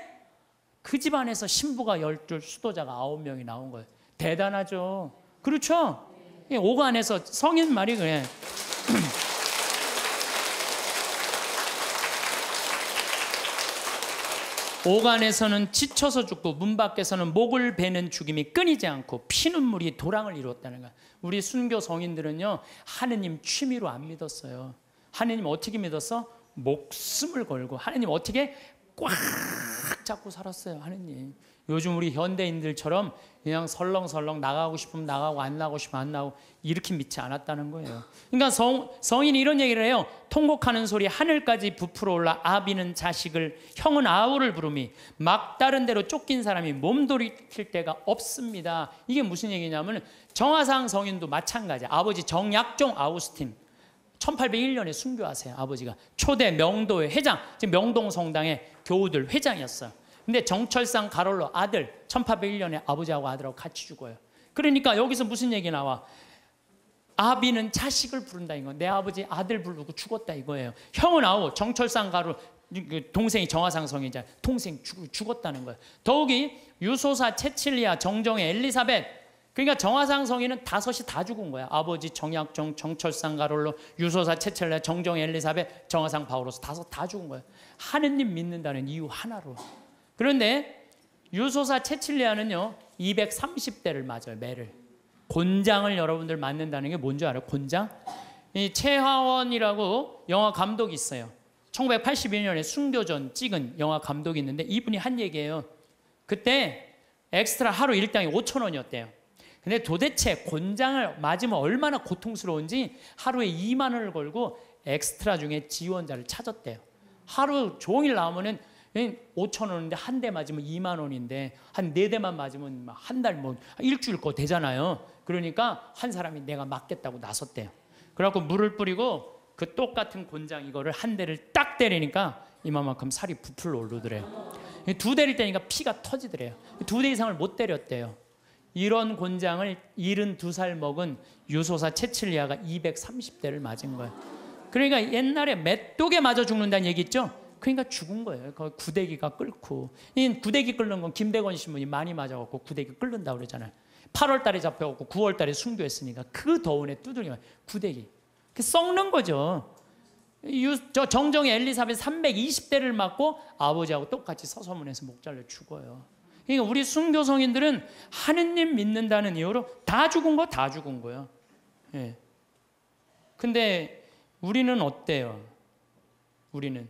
S1: 그 집안에서 신부가 열둘, 수도자가 아홉 명이 나온 거예요. 대단하죠. 그렇죠? 오간에서 예, 성인 말이 그래. (clears throat) 오간에서는 지쳐서 죽고 문 밖에서는 목을 베는 죽임이 끊이지 않고 피눈물이 도랑을 이루었다는 것. 우리 순교 성인들은요. 하느님 취미로 안 믿었어요. 하느님 어떻게 믿었어? 목숨을 걸고 하느님 어떻게 꽉 잡고 살았어요. 하느님. 요즘 우리 현대인들처럼 그냥 설렁설렁 나가고 싶으면 나가고 안 나가고 싶으면 안 나가고 이렇게 믿지 않았다는 거예요. 그러니까 성, 성인이 이런 얘기를 해요. 통곡하는 소리 하늘까지 부풀어 올라 아비는 자식을 형은 아우를 부름이 막다른 대로 쫓긴 사람이 몸돌이킬 때가 없습니다. 이게 무슨 얘기냐면 정화상 성인도 마찬가지 아버지 정약종 아우스틴 1801년에 순교하세요. 아버지가 초대 명도의 회장, 지금 명동 성당의 교우들 회장이었어요. 근데 정철상 가롤로 아들 1801년에 아버지하고 아들하고 같이 죽어요. 그러니까 여기서 무슨 얘기 나와? 아비는 자식을 부른다 이거. 내 아버지 아들 부르고 죽었다 이거예요. 형은 아우 정철상 가루 그 동생이 정화상성이자 동생 죽, 었다는 거예요. 더욱이 유소사 채칠리아 정정의 엘리사벳 그러니까 정화상 성인은 다섯이 다 죽은 거야. 아버지 정약정, 정철상 가롤로, 유소사 채칠리 정정 엘리사벳, 정화상 바오로스 다섯 다 죽은 거야. 하느님 믿는다는 이유 하나로. 그런데 유소사 채칠리아는요, 230대를 맞아요, 매를. 곤장을 여러분들 맞는다는 게 뭔지 알아요? 곤장? 이 최하원이라고 영화 감독이 있어요. 1982년에 순교전 찍은 영화 감독이 있는데 이분이 한 얘기예요. 그때 엑스트라 하루 일당이 5천 원이었대요. 근데 도대체 곤장을 맞으면 얼마나 고통스러운지 하루에 2만 원을 걸고 엑스트라 중에 지원자를 찾았대요. 하루 종일 나오면은 5천 원인데 한 대 맞으면 2만 원인데 한 네 대만 맞으면 한 달 뭐 일주일 거 되잖아요. 그러니까 한 사람이 내가 맞겠다고 나섰대요. 그래갖고 물을 뿌리고 그 똑같은 곤장 이거를 한 대를 딱 때리니까 이만큼 살이 부풀어 오르더래요. 두 대를 때니까 피가 터지더래요. 두 대 이상을 못 때렸대요. 이런 곤장을 72살 먹은 유소사 채칠리아가 230대를 맞은 거예요. 그러니까 옛날에 맷독에 맞아 죽는다는 얘기 있죠? 그러니까 죽은 거예요. 그 구데기가 끓고. 이 구데기 끓는 건 김대건 신문이 많이 맞아갖고 구데기 끓는다 그러잖아요. 8월 달에 잡혀갖고 9월 달에 순교했으니까 그 더운에 두드리면 구데기. 그 썩는 거죠. 유, 저 정정의 엘리사벳 320대를 맞고 아버지하고 똑같이 서서문에서 목 잘려 죽어요. 그러니까 우리 순교성인들은 하느님 믿는다는 이유로 다 죽은 거 다 죽은 거예요. 예. 근데 우리는 어때요? 우리는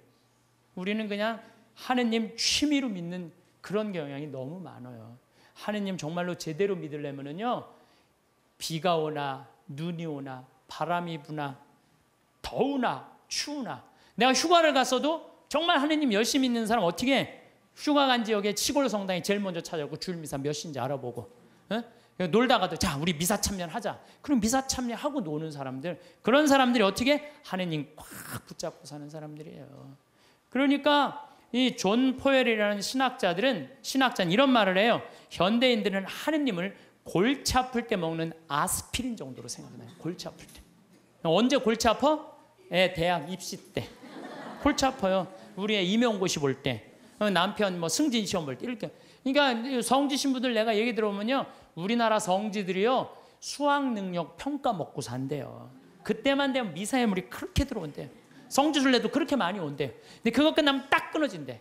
S1: 우리는 그냥 하느님 취미로 믿는 그런 경향이 너무 많아요. 하느님 정말로 제대로 믿으려면요 비가 오나, 눈이 오나, 바람이 부나, 더우나, 추우나, 내가 휴가를 갔어도 정말 하느님 열심히 믿는 사람 어떻게 해? 휴가 간 지역의 시골 성당에 제일 먼저 찾아오고 주일 미사 몇인지 알아보고 에? 놀다가도 자 우리 미사 참여하자 그럼 미사 참여하고 노는 사람들 그런 사람들이 어떻게 하느님 꽉 붙잡고 사는 사람들이에요 그러니까 이 존 포웰이라는 신학자들은 신학자는 이런 말을 해요. 현대인들은 하느님을 골치 아플 때 먹는 아스피린 정도로 생각나요. 골치 아플 때. 언제 골치 아파? 예, 대학 입시 때. 골치 아파요. 우리의 임용고시 볼 때. 남편 뭐 승진 시험 볼때 이렇게. 그러니까 성지 신부들 내가 얘기 들어보면요. 우리나라 성지들이요. 수학 능력 평가 먹고 산대요. 그때만 되면 미사의 물이 그렇게 들어온대요. 성지순례도 그렇게 많이 온대요. 근데 그거 끝나면 딱 끊어진대.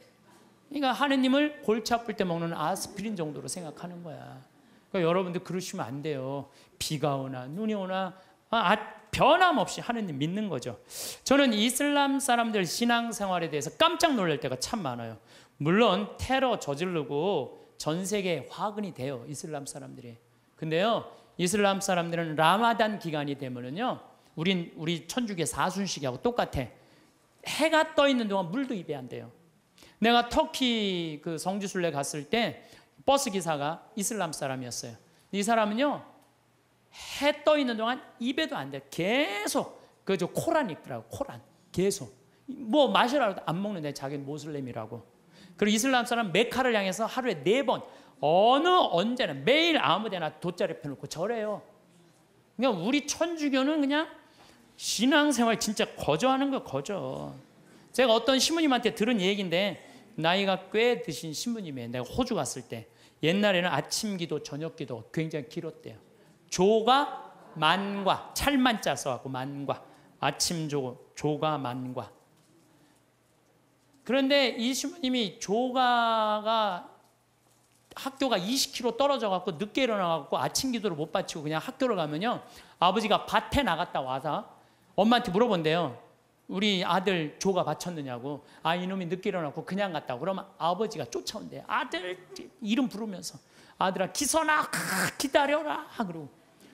S1: 그러니까 하느님을 골치 아플 때 먹는 아스피린 정도로 생각하는 거야. 그러니까 여러분들 그러시면 안 돼요. 비가 오나 눈이 오나 아, 아, 변함없이 하느님 믿는 거죠. 저는 이슬람 사람들 신앙생활에 대해서 깜짝 놀랄 때가 참 많아요. 물론 테러 저지르고 전 세계에 화근이 돼요. 이슬람 사람들이. 근데요. 이슬람 사람들은 라마단 기간이 되면은요. 우린 우리 천주교 사순식하고 똑같아. 해가 떠 있는 동안 물도 입에 안 돼요. 내가 터키 그 성지순례 갔을 때 버스 기사가 이슬람 사람이었어요. 이 사람은요 해 떠 있는 동안 입에도 안 돼. 계속 그저 코란 입더라고 코란 계속 뭐 마시라고 안 먹는데 자기는 모슬렘이라고. 그리고 이슬람 사람 메카를 향해서 하루에 네 번 어느 언제나 매일 아무데나 돗자리 펴놓고 절해요. 그러 그러니까 우리 천주교는 그냥 신앙생활 진짜 거저하는 거 거저. 제가 어떤 신부님한테 들은 얘기인데 나이가 꽤 드신 신부님이에요. 내가 호주 갔을 때 옛날에는 아침 기도, 저녁 기도 굉장히 길었대요. 조가 만과 찰만 짜서 하고 만과 아침 조 조가 만과. 그런데 이 신부님이 조가가 학교가 20km 떨어져 갖고 늦게 일어나 갖고 아침 기도를 못 바치고 그냥 학교를 가면요 아버지가 밭에 나갔다 와서 엄마한테 물어본대요. 우리 아들 조가 바쳤느냐고. 아, 이놈이 늦게 일어났고 그냥 갔다고. 그러면 아버지가 쫓아온대요. 아들 이름 부르면서. 아들아, 기선아, 기다려라. 그러고.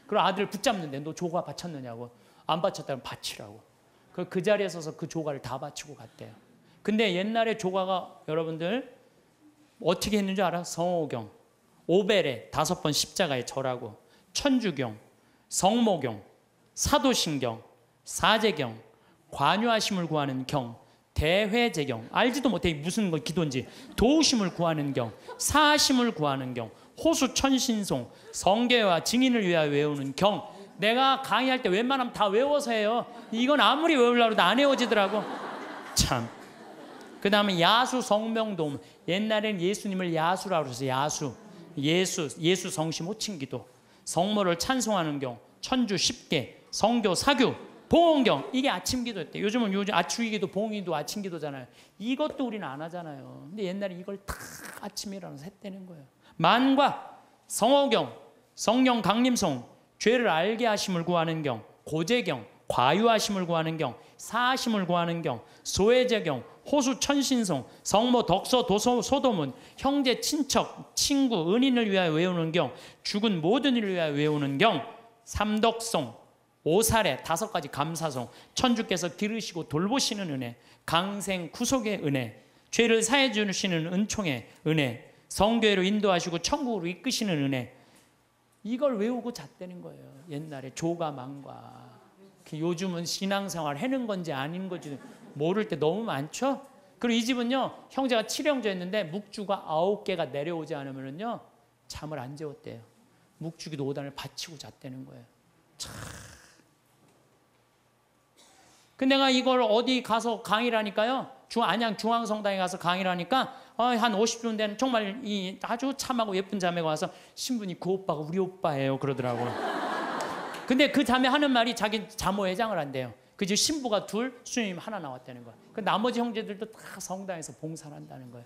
S1: 그리고 아들 붙잡는데 너 조가 바쳤느냐고. 안 바쳤다면 바치라고. 그, 그 자리에 서서 그 조가를 다 바치고 갔대요. 근데 옛날에 조가가 여러분들 어떻게 했는지 알아? 성호경, 오베레 다섯 번 십자가에 절하고 천주경, 성모경, 사도신경, 사제경, 관유하심을 구하는 경, 대회제경, 알지도 못해 무슨 기도인지 도우심을 구하는 경, 사심을 구하는 경, 호수 천신송, 성계와 증인을 위하여 외우는 경. 내가 강의할 때 웬만하면 다 외워서 해요. 이건 아무리 외우려고 해도 안 외워지더라고. 참. 그 다음에 야수 성명도움. 옛날엔 예수님을 야수라고 해요 야수. 예수, 예수 성심 호칭 기도. 성모를 찬송하는 경. 천주 1 0 성교 사교. 봉온경 이게 아침 기도였대. 요즘은 요즘 아침기도 봉이도 아침 기도잖아요. 이것도 우리는 안 하잖아요. 근데 옛날에 이걸 다 아침 이라나서 했다는 거예요. 만과 성호경, 성령 강림송, 죄를 알게 하심을 구하는 경, 고재경, 과유하심을 구하는 경, 사하심을 구하는 경, 소외제경, 호수 천신송, 성모 덕서 도서 소도문, 형제 친척 친구 은인을 위하여 외우는 경, 죽은 모든 일을 위하여 외우는 경, 삼덕송, 오살에 다섯 가지 감사송 천주께서 들으시고 돌보시는 은혜 강생 구속의 은혜 죄를 사해 주시는 은총의 은혜 성교회로 인도하시고 천국으로 이끄시는 은혜 이걸 외우고 잤다는 거예요 옛날에 조가망과 그 요즘은 신앙생활 해는 건지 아닌 건지 모를 때 너무 많죠 그리고 이 집은요 형제가 7형제였는데 묵주가 아홉 개가 내려오지 않으면요 잠을 안 재웠대요 묵주기 도오단을 바치고 잤다는 거예요 참 근데 내가 이걸 어디 가서 강의를 하니까요. 중, 안양 중앙성당에 가서 강의를 하니까 어, 한 50분 된 정말 이 아주 참하고 예쁜 자매가 와서 신분이 그 오빠가 우리 오빠예요 그러더라고. (laughs) 근데 그 자매 하는 말이 자기 자모회장을 한대요. 그지 신부가 둘, 수님 하나 나왔다는 거야. 그 나머지 형제들도 다 성당에서 봉사를 한다는 거야.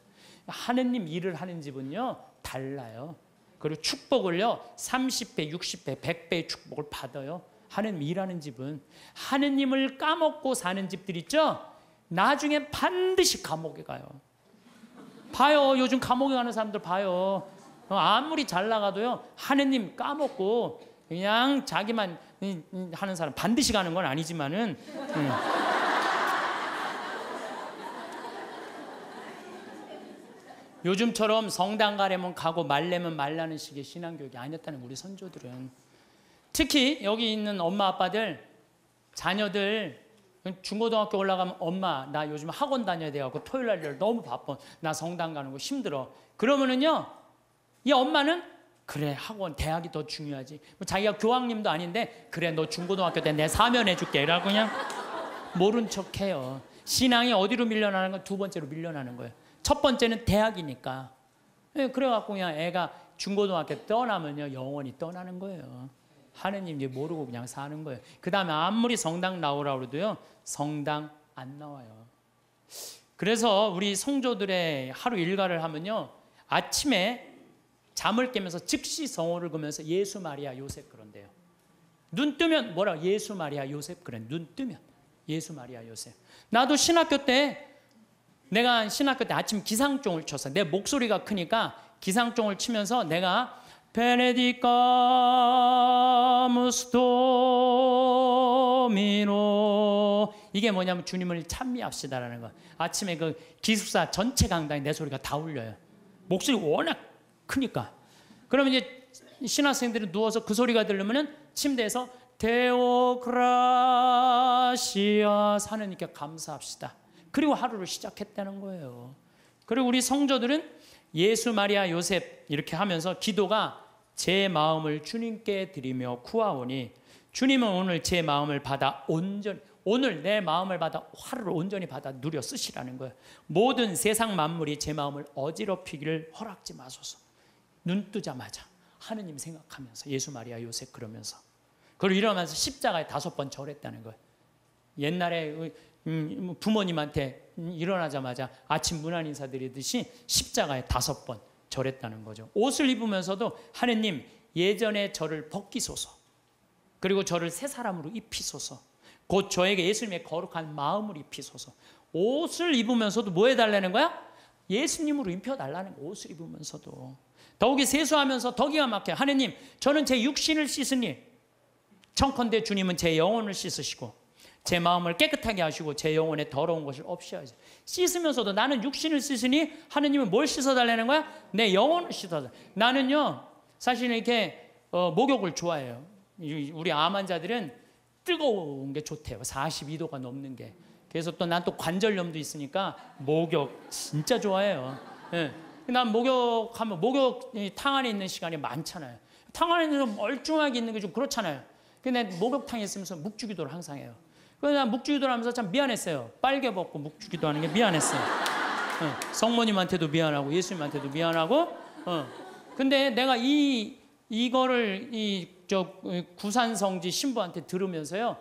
S1: 하느님 일을 하는 집은요 달라요. 그리고 축복을요 30배, 60배, 100배의 축복을 받아요. 하느님 이라는 집은 하느님을 까먹고 사는 집들 있죠? 나중에 반드시 감옥에 가요. 봐요. 요즘 감옥에 가는 사람들 봐요. 어, 아무리 잘 나가도요. 하느님 까먹고 그냥 자기만 하는 사람 반드시 가는 건 아니지만은 음. 요즘처럼 성당 가려면 가고 말려면 말라는 식의 신앙교육이 아니었다는 우리 선조들은 특히 여기 있는 엄마 아빠들 자녀들 중고등학교 올라가면 엄마 나 요즘 학원 다녀야 돼갖고 토요일 날 너무 바빠 나 성당 가는 거 힘들어 그러면은요 이 엄마는 그래 학원 대학이 더 중요하지 뭐 자기가 교황님도 아닌데 그래 너 중고등학교 때 내 사면 해줄게 라고 그냥 모른 척해요 신앙이 어디로 밀려나는 건 두 번째로 밀려나는 거예요 첫 번째는 대학이니까 예, 그래갖고 그냥 애가 중고등학교 떠나면요 영원히 떠나는 거예요 하느님 이제 모르고 그냥 사는 거예요. 그 다음에 아무리 성당 나오라고 해도요, 성당 안 나와요. 그래서 우리 성조들의 하루 일과를 하면요, 아침에 잠을 깨면서 즉시 성호를 보면서 예수 마리아 요셉 그런데요. 눈 뜨면 뭐라 예수 마리아 요셉 그래 눈 뜨면 예수 마리아 요셉. 나도 신학교 때 내가 신학교 때 아침 기상종을 쳤어. 내 목소리가 크니까 기상종을 치면서 내가 베네디카무스 도미노 이게 뭐냐면 주님을 찬미합시다라는 거 아침에 그 기숙사 전체 강당에 내 소리가 다 울려요 목소리 워낙 크니까 그러면 이제 신학생들이 누워서 그 소리가 들리면은 침대에서 데오크라시아 하느님께 감사합시다 그리고 하루를 시작했다는 거예요 그리고 우리 성조들은 예수 마리아 요셉 이렇게 하면서 기도가 제 마음을 주님께 드리며 구하오니 주님은 오늘 제 마음을 받아 온전 오늘 내 마음을 받아 화를 온전히 받아 누려 쓰시라는 거예요. 모든 세상 만물이 제 마음을 어지럽히기를 허락지 마소서. 눈 뜨자마자 하느님 생각하면서 예수 마리아 요셉 그러면서 그리고 일어나서 십자가에 다섯 번 절했다는 거예요. 옛날에 음, 음, 부모님한테 음, 일어나자마자 아침 문안 인사 드리듯이 십자가에 다섯 번 절했다는 거죠. 옷을 입으면서도 하느님 예전에 저를 벗기소서. 그리고 저를 새 사람으로 입히소서. 곧 저에게 예수님의 거룩한 마음을 입히소서. 옷을 입으면서도 뭐 해달라는 거야? 예수님으로 입혀달라는 거야. 옷을 입으면서도. 더욱이 세수하면서 더 기가 막혀. 하느님, 저는 제 육신을 씻으니 청컨대 주님은 제 영혼을 씻으시고 제 마음을 깨끗하게 하시고 제영혼에 더러운 것을 없이 하세요. 씻으면서도 나는 육신을 씻으니 하느님은 뭘 씻어달라는 거야? 내 영혼을 씻어달라. 나는요, 사실 이렇게 어, 목욕을 좋아해요. 우리 암 환자들은 뜨거운 게 좋대요. 42도가 넘는 게. 그래서 또 난 또 관절염도 있으니까 목욕 진짜 좋아해요. 예. 난 목욕하면 목욕 탕 안에 있는 시간이 많잖아요. 탕 안에 는 멀쩡하게 있는 게 좀 그렇잖아요. 근데 목욕탕에 있으면서 묵주기도를 항상 해요. 그래서 묵주기도 하면서 참 미안했어요. 빨개 벗고 묵주기도 하는 게 미안했어요. 어, 성모님한테도 미안하고 예수님한테도 미안하고. 어. 근데 내가 이 이거를 이 저 구산 성지 신부한테 들으면서요.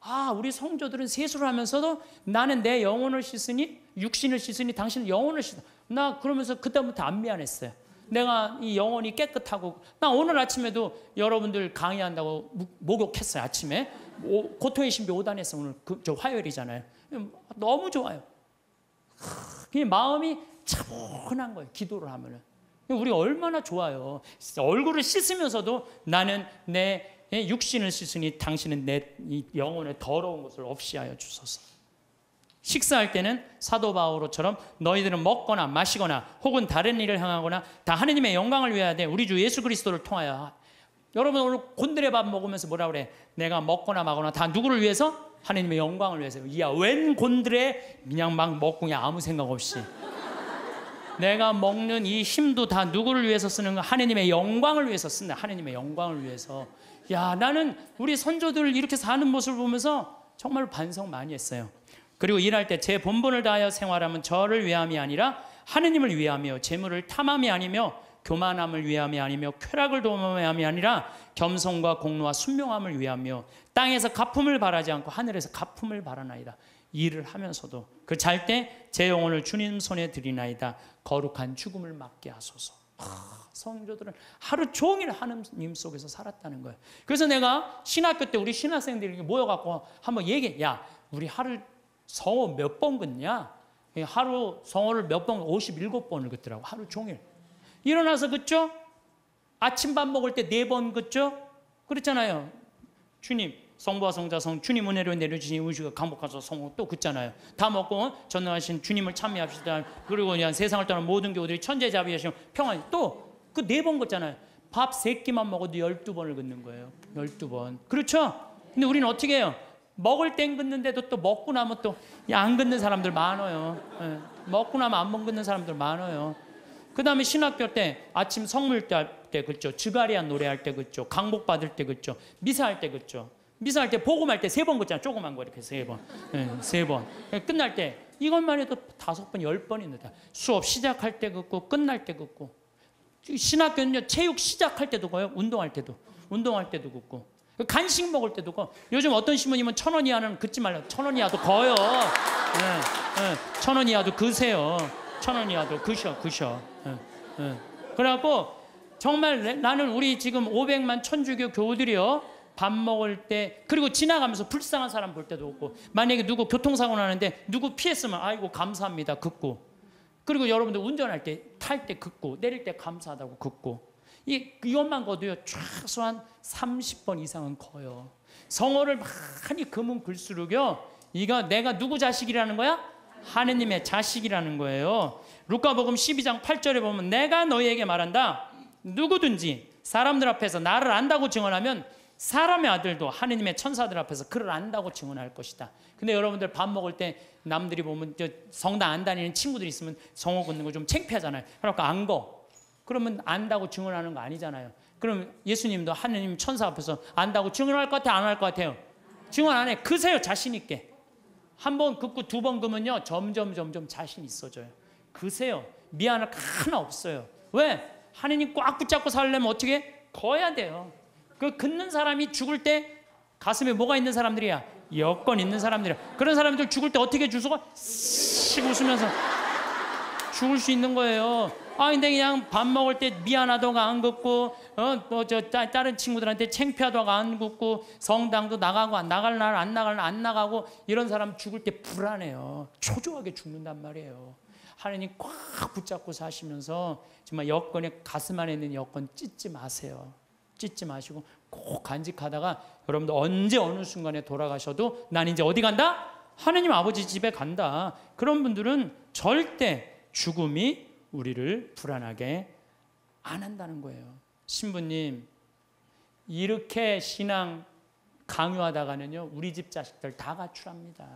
S1: 아, 우리 성조들은 세수를 하면서도 나는 내 영혼을 씻으니 육신을 씻으니 당신 영혼을 씻나 그러면서 그때부터 안 미안했어요. 내가 이 영혼이 깨끗하고 나 오늘 아침에도 여러분들 강의한다고 목욕했어요 아침에 고통의 신비 5단에서 오늘 그, 저 화요일이잖아요 음, 너무 좋아요 이 마음이 차분한 거예요 기도를 하면은 우리 얼마나 좋아요 얼굴을 씻으면서도 나는 내 육신을 씻으니 당신은 내 영혼의 더러운 것을 없이 하여 주소서 식사할 때는 사도 바오로처럼 너희들은 먹거나 마시거나 혹은 다른 일을 향하거나 다 하느님의 영광을 위하여 돼. 우리 주 예수 그리스도를 통하여. 여러분 오늘 곤드레 밥 먹으면서 뭐라 그래? 내가 먹거나 마거나 다 누구를 위해서? 하느님의 영광을 위해서. 이야, 웬 곤드레 그냥 막 먹고 그냥 아무 생각 없이. 내가 먹는 이 힘도 다 누구를 위해서 쓰는 거? 하느님의 영광을 위해서 쓴다. 하느님의 영광을 위해서. 야, 나는 우리 선조들을 이렇게 사는 모습을 보면서 정말 반성 많이 했어요. 그리고 일할 때 제 본분을 다하여 생활하면 저를 위함이 아니라 하느님을 위하며 재물을 탐함이 아니며 교만함을 위함이 아니며 쾌락을 도움함이 아니라 겸손과 공로와 순명함을 위하며 땅에서 가품을 바라지 않고 하늘에서 가품을 바라나이다. 일을 하면서도 그 잘 때 제 영혼을 주님 손에 드리나이다. 거룩한 죽음을 맞게 하소서. 성조들은 하루 종일 하느님 속에서 살았다는 거예요. 그래서 내가 신학교 때 우리 신학생들이 모여갖고 한번 얘기해. 야, 우리 하루 성어 몇 번 긋냐? 하루 성어를 몇 번, 57번을 긋더라고. 하루 종일. 일어나서 긋죠? 아침밥 먹을 때 네번 긋죠? 그렇잖아요. 주님, 성부와 성자 성 주님 은혜로 내려주신 우주가 강복하소 성호 또 긋잖아요. 다 먹고 어? 전능하신 주님을 찬미합시다. 그리고 그냥 세상을 떠난 모든 교우들이 천재자비하신 평안 또그 네번 긋잖아요. 밥 세 끼만 먹어도 열두 번을 긋는 거예요. 열두 번. 그렇죠? 근데 우리는 어떻게 해요? 먹을 땐 긋는데도 또 먹고 나면 또 안 긋는 사람들 많아요. 예. 먹고 나면 안 긋는 사람들 많아요. 그 다음에 신학교 때 아침 성물 때 그죠. 즈가리안 노래할 때 그죠. 강복 받을 때 그죠. 미사할 때 그죠. 미사할 때 복음할 때 세 번 긋잖아. 조그만 거 이렇게 세 번. 예, 세 번. 예, 끝날 때 이것만 해도 다섯 번, 열 번이 는다 수업 시작할 때 긋고 끝날 때 긋고 신학교는요. 체육 시작할 때도 가요. 운동할 때도. 운동할 때도 긋고. 간식 먹을 때도 그 요즘 어떤 신부님은 천 원 이하는 긋지 말라. 천원 이하도 거요. 예, 예, 천원 이하도 그세요. 천 원 이하도 그셔, 그셔. 예, 예. 그래갖고 정말 나는 우리 지금 500만 천주교 교우들이요. 밥 먹을 때 그리고 지나가면서 불쌍한 사람 볼 때도 없고 만약에 누구 교통사고 나는데 누구 피했으면 아이고 감사합니다 긋고 그리고 여러분들 운전할 때 탈 때 긋고 내릴 때 감사하다고 긋고 이, 이것만 거도요 최소한 30번 이상은 커요. 성어를 많이 금은 글수록요. 이가 내가 누구 자식이라는 거야? 하느님의 자식이라는 거예요. 루카복음 12장 8절에 보면 내가 너희에게 말한다. 누구든지 사람들 앞에서 나를 안다고 증언하면 사람의 아들도 하느님의 천사들 앞에서 그를 안다고 증언할 것이다. 근데 여러분들 밥 먹을 때 남들이 보면 성당 안 다니는 친구들이 있으면 성호 걷는 거 좀 창피하잖아요. 그러니까 안 거. 그러면 안다고 증언하는 거 아니잖아요. 그럼 예수님도 하느님 천사 앞에서 안다고 증언할 것 같아요? 안 할 것 같아요? 증언 안 해. 크세요. 자신 있게. 한 번 긋고 두번 그면요. 점점 점점 자신 있어져요. 그세요. 미안할 거 하나 없어요. 왜? 하느님 꽉 붙잡고 살려면 어떻게? 거야 돼요. 그 긋는 사람이 죽을 때 가슴에 뭐가 있는 사람들이야? 여건 있는 사람들이야. 그런 사람들 죽을 때 어떻게 주소가 씩 웃으면서 죽을 수 있는 거예요. 아 근데 그냥 밥 먹을 때미안하다고안 굽고 어뭐저 따, 다른 친구들한테 창피하다고안 굽고 성당도 나가고 나갈 날 안 나갈 날 안 나가고 이런 사람 죽을 때 불안해요. 초조하게 죽는단 말이에요. 하나님 꽉 붙잡고 사시면서 정말 여건에 가슴 안에 있는 여건 찢지 마세요. 찢지 마시고 꼭 간직하다가 여러분들 언제 어느 순간에 돌아가셔도 난 이제 어디 간다? 하나님 아버지 집에 간다. 그런 분들은 절대 죽음이 우리를 불안하게 안 한다는 거예요. 신부님, 이렇게 신앙 강요하다가는요, 우리 집 자식들 다 가출합니다.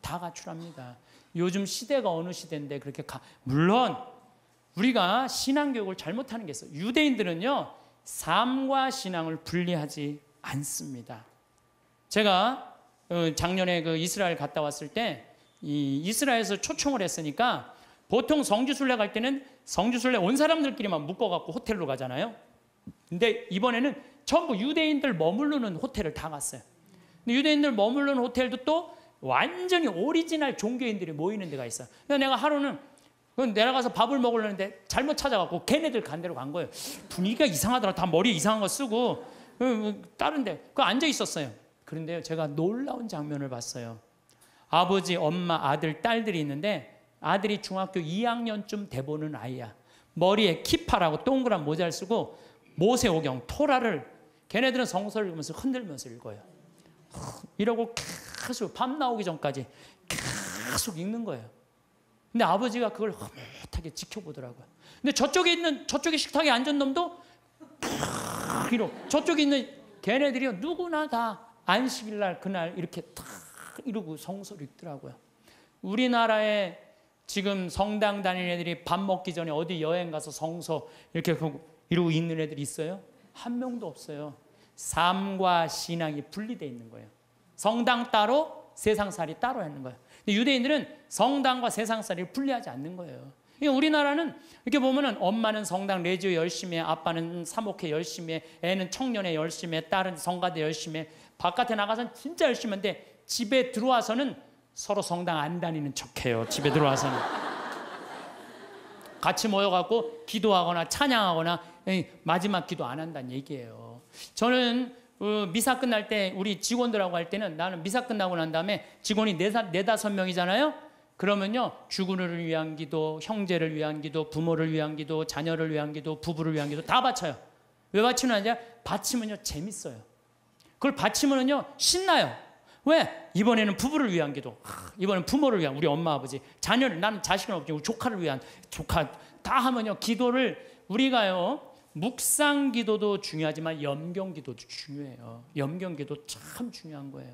S1: 다 가출합니다. 요즘 시대가 어느 시대인데 그렇게 가, 물론 우리가 신앙교육을 잘못하는 게 있어요. 유대인들은요, 삶과 신앙을 분리하지 않습니다. 제가 어, 작년에 그 이스라엘 갔다 왔을 때, 이 이스라엘에서 초청을 했으니까 보통 성주순례 갈 때는 성주순례 온 사람들끼리만 묶어갖고 호텔로 가잖아요. 근데 이번에는 전부 유대인들 머무르는 호텔을 다 갔어요. 근데 유대인들 머무르는 호텔도 또 완전히 오리지널 종교인들이 모이는 데가 있어요. 그래서 내가 하루는 내려가서 밥을 먹으려는데 잘못 찾아갖고 걔네들 간데로간 거예요. 분위기가 이상하더라. 다 머리 이상한 거 쓰고 그, 그, 다른데 그 앉아 있었어요. 그런데 제가 놀라운 장면을 봤어요. 아버지, 엄마, 아들, 딸들이 있는데 아들이 중학교 2학년쯤 돼보는 아이야. 머리에 키파라고 동그란 모자를 쓰고 모세오경 토라를 걔네들은 성서를 읽으면서 흔들면서 읽어요. 이러고 계속 밤 나오기 전까지 계속 읽는 거예요. 근데 아버지가 그걸 흐뭇하게 지켜보더라고요. 근데 저쪽에 있는 저쪽에 식탁에 앉은 놈도 이러 저쪽에 있는 걔네들이 누구나 다 안식일 날 그날 이렇게 탁 이러고 성서를 읽더라고요. 우리나라의 지금 성당 다니는 애들이 밥 먹기 전에 어디 여행 가서 성서 이렇게 그 이러고 있는 애들이 있어요? 한 명도 없어요. 삶과 신앙이 분리되어 있는 거예요. 성당 따로 세상살이 따로 하는 거예요. 유대인들은 성당과 세상살이를 분리하지 않는 거예요. 그러니까 우리나라는 이렇게 보면은 엄마는 성당 레지오 열심히 해, 아빠는 사목회 열심히 해, 애는 청년회 열심히 해, 딸은 성가대 열심히 해, 바깥에 나가서는 진짜 열심히 한데 집에 들어와서는 서로 성당 안 다니는 척해요. 집에 들어와서는 같이 모여갖고 기도하거나 찬양하거나 마지막 기도 안 한다는 얘기예요. 저는 어, 미사 끝날 때 우리 직원들하고 할 때는 나는 미사 끝나고 난 다음에 직원이 네다섯 네 명이잖아요. 그러면요 주군을 위한 기도, 형제를 위한 기도, 부모를 위한 기도, 자녀를 위한 기도, 부부를 위한 기도 다 바쳐요. 왜 바치느냐? 바치면요 재밌어요. 그걸 바치면요 신나요. 왜? 이번에는 부부를 위한 기도. 이번엔 부모를 위한 우리 엄마 아버지. 자녀를 나는 자식은 없지. 우리 조카를 위한 조카 다 하면요. 기도를 우리가요. 묵상 기도도 중요하지만 염경 기도도 중요해요. 염경 기도 참 중요한 거예요.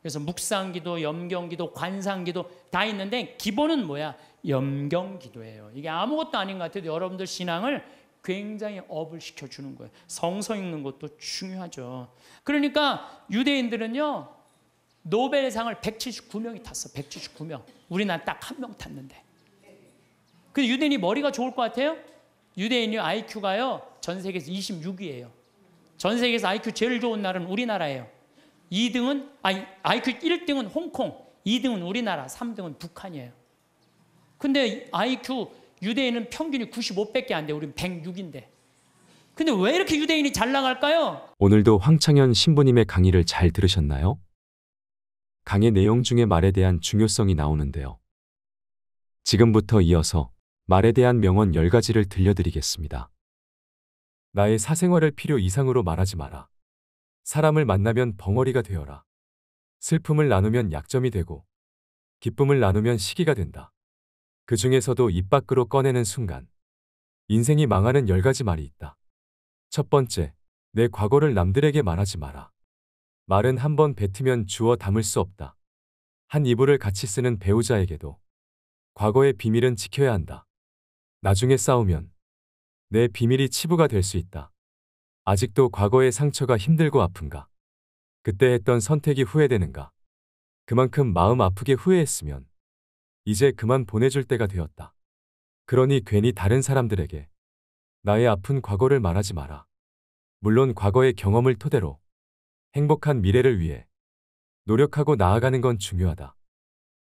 S1: 그래서 묵상 기도, 염경 기도, 관상 기도 다 있는데 기본은 뭐야? 염경 기도예요. 이게 아무것도 아닌 것 같아도 여러분들 신앙을 굉장히 업을 시켜주는 거예요. 성서 읽는 것도 중요하죠. 그러니까 유대인들은요, 노벨상을 179명이 탔어. 179명. 우리는 딱한 명 탔는데. 근데 유대인이 머리가 좋을 것 같아요? 유대인이 IQ가요. 전 세계에서 26위예요. 전 세계에서 IQ 제일 좋은 나라는 우리나라예요. 2등은 아니 IQ 1등은 홍콩, 2등은 우리나라, 3등은 북한이에요. 근데 IQ 유대인은 평균이 95밖에 안 돼. 우리는 106인데. 근데 왜 이렇게 유대인이 잘 나갈까요?
S2: 오늘도 황창현 신부님의 강의를 잘 들으셨나요? 강의 내용 중에 말에 대한 중요성이 나오는데요. 지금부터 이어서 말에 대한 명언 10가지를 들려드리겠습니다. 나의 사생활을 필요 이상으로 말하지 마라. 사람을 만나면 벙어리가 되어라. 슬픔을 나누면 약점이 되고 기쁨을 나누면 시기가 된다. 그 중에서도 입 밖으로 꺼내는 순간 인생이 망하는 10가지 말이 있다. 첫 번째, 내 과거를 남들에게 말하지 마라. 말은 한번 뱉으면 주워 담을 수 없다. 한 이불을 같이 쓰는 배우자에게도 과거의 비밀은 지켜야 한다. 나중에 싸우면 내 비밀이 치부가 될 수 있다. 아직도 과거의 상처가 힘들고 아픈가? 그때 했던 선택이 후회되는가? 그만큼 마음 아프게 후회했으면 이제 그만 보내줄 때가 되었다. 그러니 괜히 다른 사람들에게 나의 아픈 과거를 말하지 마라. 물론 과거의 경험을 토대로 행복한 미래를 위해 노력하고 나아가는 건 중요하다.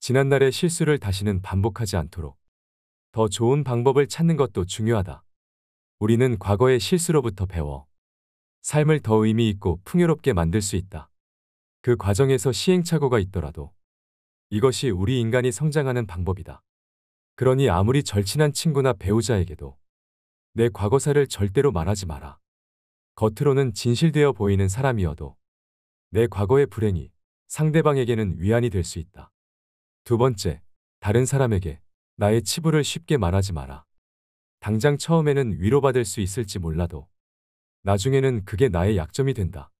S2: 지난날의 실수를 다시는 반복하지 않도록 더 좋은 방법을 찾는 것도 중요하다. 우리는 과거의 실수로부터 배워 삶을 더 의미 있고 풍요롭게 만들 수 있다. 그 과정에서 시행착오가 있더라도 이것이 우리 인간이 성장하는 방법이다. 그러니 아무리 절친한 친구나 배우자에게도 내 과거사를 절대로 말하지 마라. 겉으로는 진실되어 보이는 사람이어도 내 과거의 불행이 상대방에게는 위안이 될 수 있다. 두 번째, 다른 사람에게 나의 치부를 쉽게 말하지 마라. 당장 처음에는 위로받을 수 있을지 몰라도 나중에는 그게 나의 약점이 된다.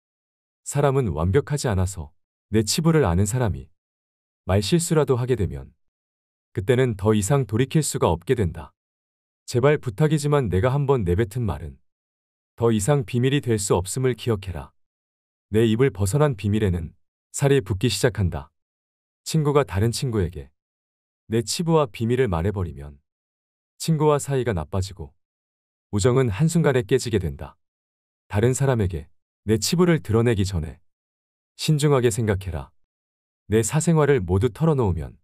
S2: 사람은 완벽하지 않아서 내 치부를 아는 사람이 말실수라도 하게 되면 그때는 더 이상 돌이킬 수가 없게 된다. 제발 부탁이지만 내가 한번 내뱉은 말은 더 이상 비밀이 될 수 없음을 기억해라. 내 입을 벗어난 비밀에는 살이 붓기 시작한다. 친구가 다른 친구에게 내 치부와 비밀을 말해버리면 친구와 사이가 나빠지고 우정은 한순간에 깨지게 된다. 다른 사람에게 내 치부를 드러내기 전에 신중하게 생각해라. 내 사생활을 모두 털어놓으면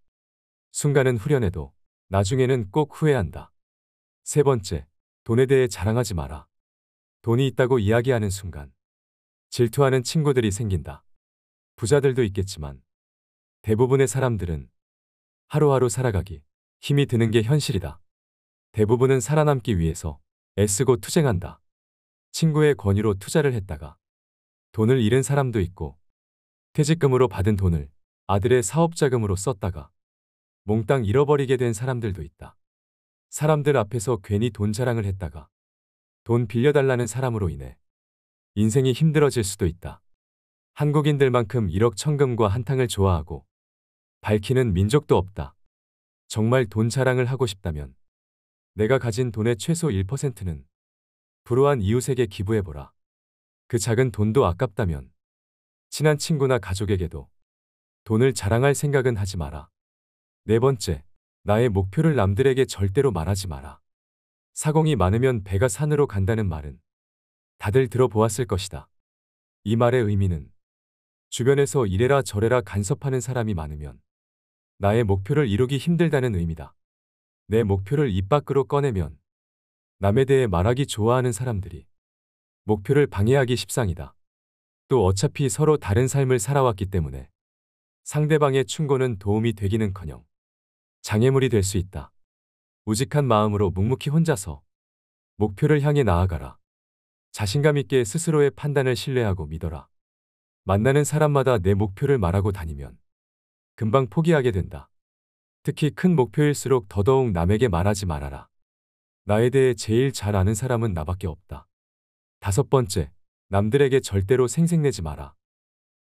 S2: 순간은 후련해도 나중에는 꼭 후회한다. 세 번째, 돈에 대해 자랑하지 마라. 돈이 있다고 이야기하는 순간 질투하는 친구들이 생긴다. 부자들도 있겠지만 대부분의 사람들은 하루하루 살아가기 힘이 드는 게 현실이다. 대부분은 살아남기 위해서 애쓰고 투쟁한다. 친구의 권유로 투자를 했다가 돈을 잃은 사람도 있고 퇴직금으로 받은 돈을 아들의 사업자금으로 썼다가 몽땅 잃어버리게 된 사람들도 있다. 사람들 앞에서 괜히 돈 자랑을 했다가 돈 빌려달라는 사람으로 인해 인생이 힘들어질 수도 있다. 한국인들만큼 1억 천금과 한탕을 좋아하고 밝히는 민족도 없다. 정말 돈 자랑을 하고 싶다면 내가 가진 돈의 최소 1%는 불우한 이웃에게 기부해보라. 그 작은 돈도 아깝다면 친한 친구나 가족에게도 돈을 자랑할 생각은 하지 마라. 네 번째, 나의 목표를 남들에게 절대로 말하지 마라. 사공이 많으면 배가 산으로 간다는 말은 다들 들어보았을 것이다. 이 말의 의미는 주변에서 이래라 저래라 간섭하는 사람이 많으면 나의 목표를 이루기 힘들다는 의미다. 내 목표를 입 밖으로 꺼내면 남에 대해 말하기 좋아하는 사람들이 목표를 방해하기 십상이다. 또 어차피 서로 다른 삶을 살아왔기 때문에 상대방의 충고는 도움이 되기는커녕 장애물이 될 수 있다. 우직한 마음으로 묵묵히 혼자서 목표를 향해 나아가라. 자신감 있게 스스로의 판단을 신뢰하고 믿어라. 만나는 사람마다 내 목표를 말하고 다니면 금방 포기하게 된다. 특히 큰 목표일수록 더더욱 남에게 말하지 말아라. 나에 대해 제일 잘 아는 사람은 나밖에 없다. 다섯 번째, 남들에게 절대로 생색내지 마라.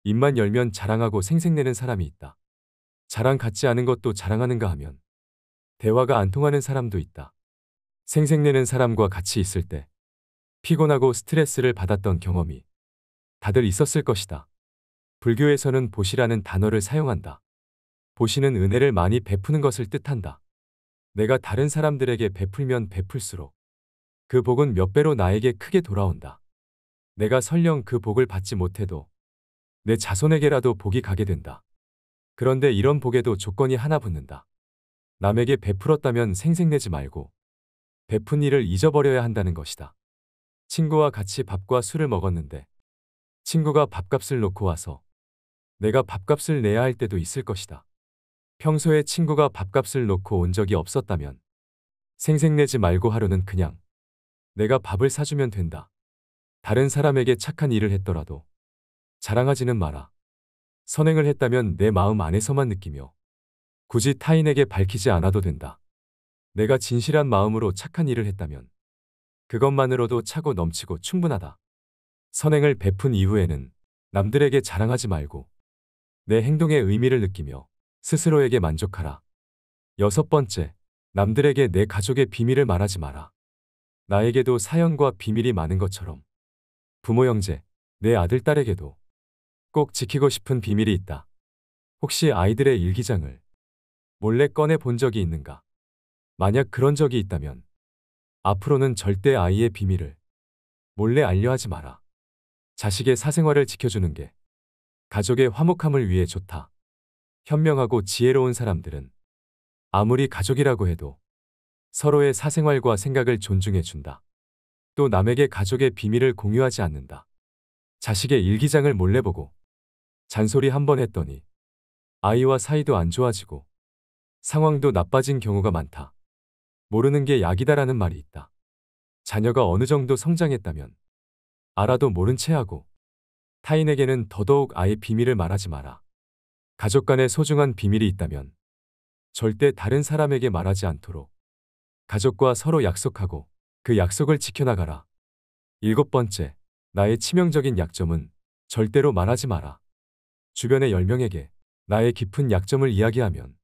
S2: 입만 열면 자랑하고 생색내는 사람이 있다. 자랑 같지 않은 것도 자랑하는가 하면 대화가 안 통하는 사람도 있다. 생색내는 사람과 같이 있을 때 피곤하고 스트레스를 받았던 경험이 다들 있었을 것이다. 불교에서는 보시라는 단어를 사용한다. 보시는 은혜를 많이 베푸는 것을 뜻한다. 내가 다른 사람들에게 베풀면 베풀수록 그 복은 몇 배로 나에게 크게 돌아온다. 내가 설령 그 복을 받지 못해도 내 자손에게라도 복이 가게 된다. 그런데 이런 복에도 조건이 하나 붙는다. 남에게 베풀었다면 생색내지 말고 베푼 일을 잊어버려야 한다는 것이다. 친구와 같이 밥과 술을 먹었는데 친구가 밥값을 놓고 와서 내가 밥값을 내야 할 때도 있을 것이다. 평소에 친구가 밥값을 놓고 온 적이 없었다면 생색내지 말고 하루는 그냥 내가 밥을 사주면 된다. 다른 사람에게 착한 일을 했더라도 자랑하지는 마라. 선행을 했다면 내 마음 안에서만 느끼며 굳이 타인에게 밝히지 않아도 된다. 내가 진실한 마음으로 착한 일을 했다면 그것만으로도 차고 넘치고 충분하다. 선행을 베푼 이후에는 남들에게 자랑하지 말고 내 행동의 의미를 느끼며 스스로에게 만족하라. 여섯 번째, 남들에게 내 가족의 비밀을 말하지 마라. 나에게도 사연과 비밀이 많은 것처럼 부모 형제, 내 아들 딸에게도 꼭 지키고 싶은 비밀이 있다. 혹시 아이들의 일기장을 몰래 꺼내 본 적이 있는가? 만약 그런 적이 있다면 앞으로는 절대 아이의 비밀을 몰래 알려하지 마라. 자식의 사생활을 지켜주는 게 가족의 화목함을 위해 좋다. 현명하고 지혜로운 사람들은 아무리 가족이라고 해도 서로의 사생활과 생각을 존중해준다. 또 남에게 가족의 비밀을 공유하지 않는다. 자식의 일기장을 몰래 보고 잔소리 한 번 했더니 아이와 사이도 안 좋아지고 상황도 나빠진 경우가 많다. 모르는 게 약이다라는 말이 있다. 자녀가 어느 정도 성장했다면 알아도 모른 채 하고 타인에게는 더더욱 아예 비밀을 말하지 마라. 가족 간에 소중한 비밀이 있다면 절대 다른 사람에게 말하지 않도록 가족과 서로 약속하고 그 약속을 지켜나가라. 일곱 번째, 나의 치명적인 약점은 절대로 말하지 마라. 주변의 10명에게 나의 깊은 약점을 이야기하면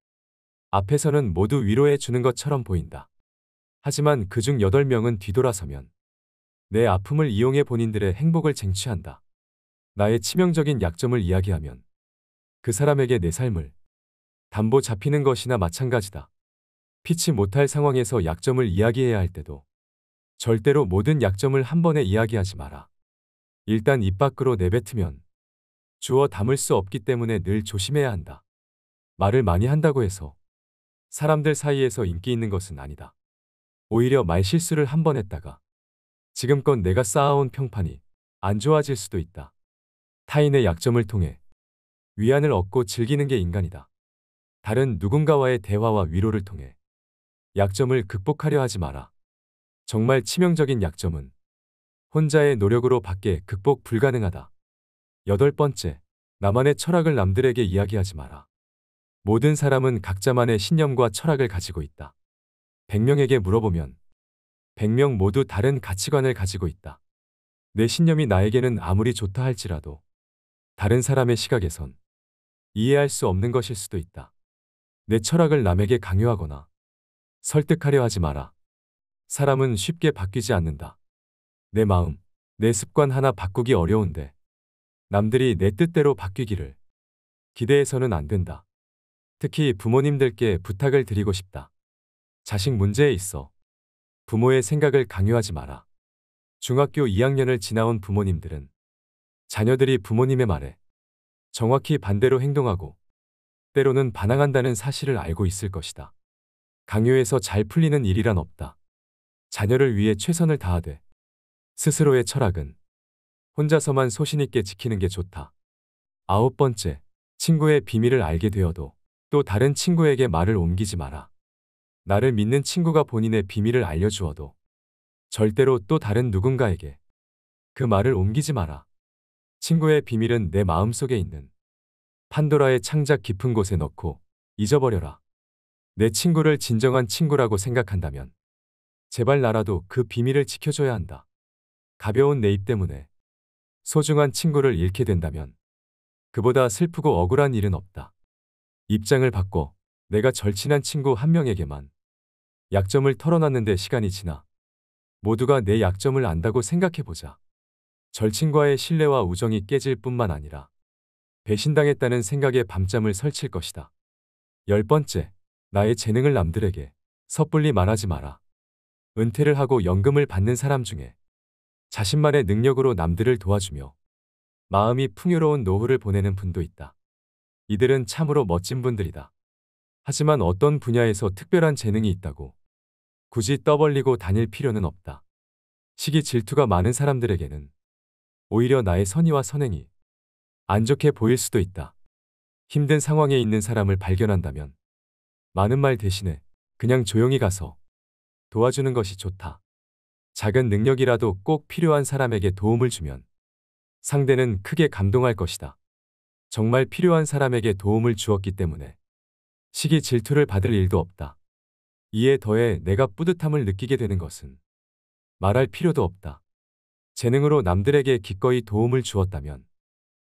S2: 앞에서는 모두 위로해 주는 것처럼 보인다. 하지만 그 중 8명은 뒤돌아서면 내 아픔을 이용해 본인들의 행복을 쟁취한다. 나의 치명적인 약점을 이야기하면 그 사람에게 내 삶을 담보 잡히는 것이나 마찬가지다. 피치 못할 상황에서 약점을 이야기해야 할 때도 절대로 모든 약점을 한 번에 이야기하지 마라. 일단 입 밖으로 내뱉으면 주어 담을 수 없기 때문에 늘 조심해야 한다. 말을 많이 한다고 해서 사람들 사이에서 인기 있는 것은 아니다. 오히려 말실수를 한 번 했다가 지금껏 내가 쌓아온 평판이 안 좋아질 수도 있다. 타인의 약점을 통해 위안을 얻고 즐기는 게 인간이다. 다른 누군가와의 대화와 위로를 통해 약점을 극복하려 하지 마라. 정말 치명적인 약점은 혼자의 노력으로 밖에 극복 불가능하다. 여덟 번째, 나만의 철학을 남들에게 이야기하지 마라. 모든 사람은 각자만의 신념과 철학을 가지고 있다. 100명에게 물어보면 100명 모두 다른 가치관을 가지고 있다. 내 신념이 나에게는 아무리 좋다 할지라도 다른 사람의 시각에선 이해할 수 없는 것일 수도 있다. 내 철학을 남에게 강요하거나 설득하려 하지 마라. 사람은 쉽게 바뀌지 않는다. 내 마음, 내 습관 하나 바꾸기 어려운데 남들이 내 뜻대로 바뀌기를 기대해서는 안 된다. 특히 부모님들께 부탁을 드리고 싶다. 자식 문제에 있어 부모의 생각을 강요하지 마라. 중학교 2학년을 지나온 부모님들은 자녀들이 부모님의 말에 정확히 반대로 행동하고 때로는 반항한다는 사실을 알고 있을 것이다. 강요해서 잘 풀리는 일이란 없다. 자녀를 위해 최선을 다하되 스스로의 철학은 혼자서만 소신있게 지키는 게 좋다. 아홉 번째, 친구의 비밀을 알게 되어도 또 다른 친구에게 말을 옮기지 마라. 나를 믿는 친구가 본인의 비밀을 알려주어도 절대로 또 다른 누군가에게 그 말을 옮기지 마라. 친구의 비밀은 내 마음속에 있는 판도라의 창작 깊은 곳에 넣고 잊어버려라. 내 친구를 진정한 친구라고 생각한다면 제발 나라도 그 비밀을 지켜줘야 한다. 가벼운 내 입 때문에 소중한 친구를 잃게 된다면 그보다 슬프고 억울한 일은 없다. 입장을 바꿔 내가 절친한 친구 한 명에게만 약점을 털어놨는데 시간이 지나 모두가 내 약점을 안다고 생각해보자. 절친과의 신뢰와 우정이 깨질 뿐만 아니라 배신당했다는 생각에 밤잠을 설칠 것이다. 열 번째, 나의 재능을 남들에게 섣불리 말하지 마라. 은퇴를 하고 연금을 받는 사람 중에 자신만의 능력으로 남들을 도와주며 마음이 풍요로운 노후를 보내는 분도 있다. 이들은 참으로 멋진 분들이다. 하지만 어떤 분야에서 특별한 재능이 있다고 굳이 떠벌리고 다닐 필요는 없다. 시기 질투가 많은 사람들에게는 오히려 나의 선의와 선행이 안 좋게 보일 수도 있다. 힘든 상황에 있는 사람을 발견한다면 많은 말 대신에 그냥 조용히 가서 도와주는 것이 좋다. 작은 능력이라도 꼭 필요한 사람에게 도움을 주면 상대는 크게 감동할 것이다. 정말 필요한 사람에게 도움을 주었기 때문에 시기 질투를 받을 일도 없다. 이에 더해 내가 뿌듯함을 느끼게 되는 것은 말할 필요도 없다. 재능으로 남들에게 기꺼이 도움을 주었다면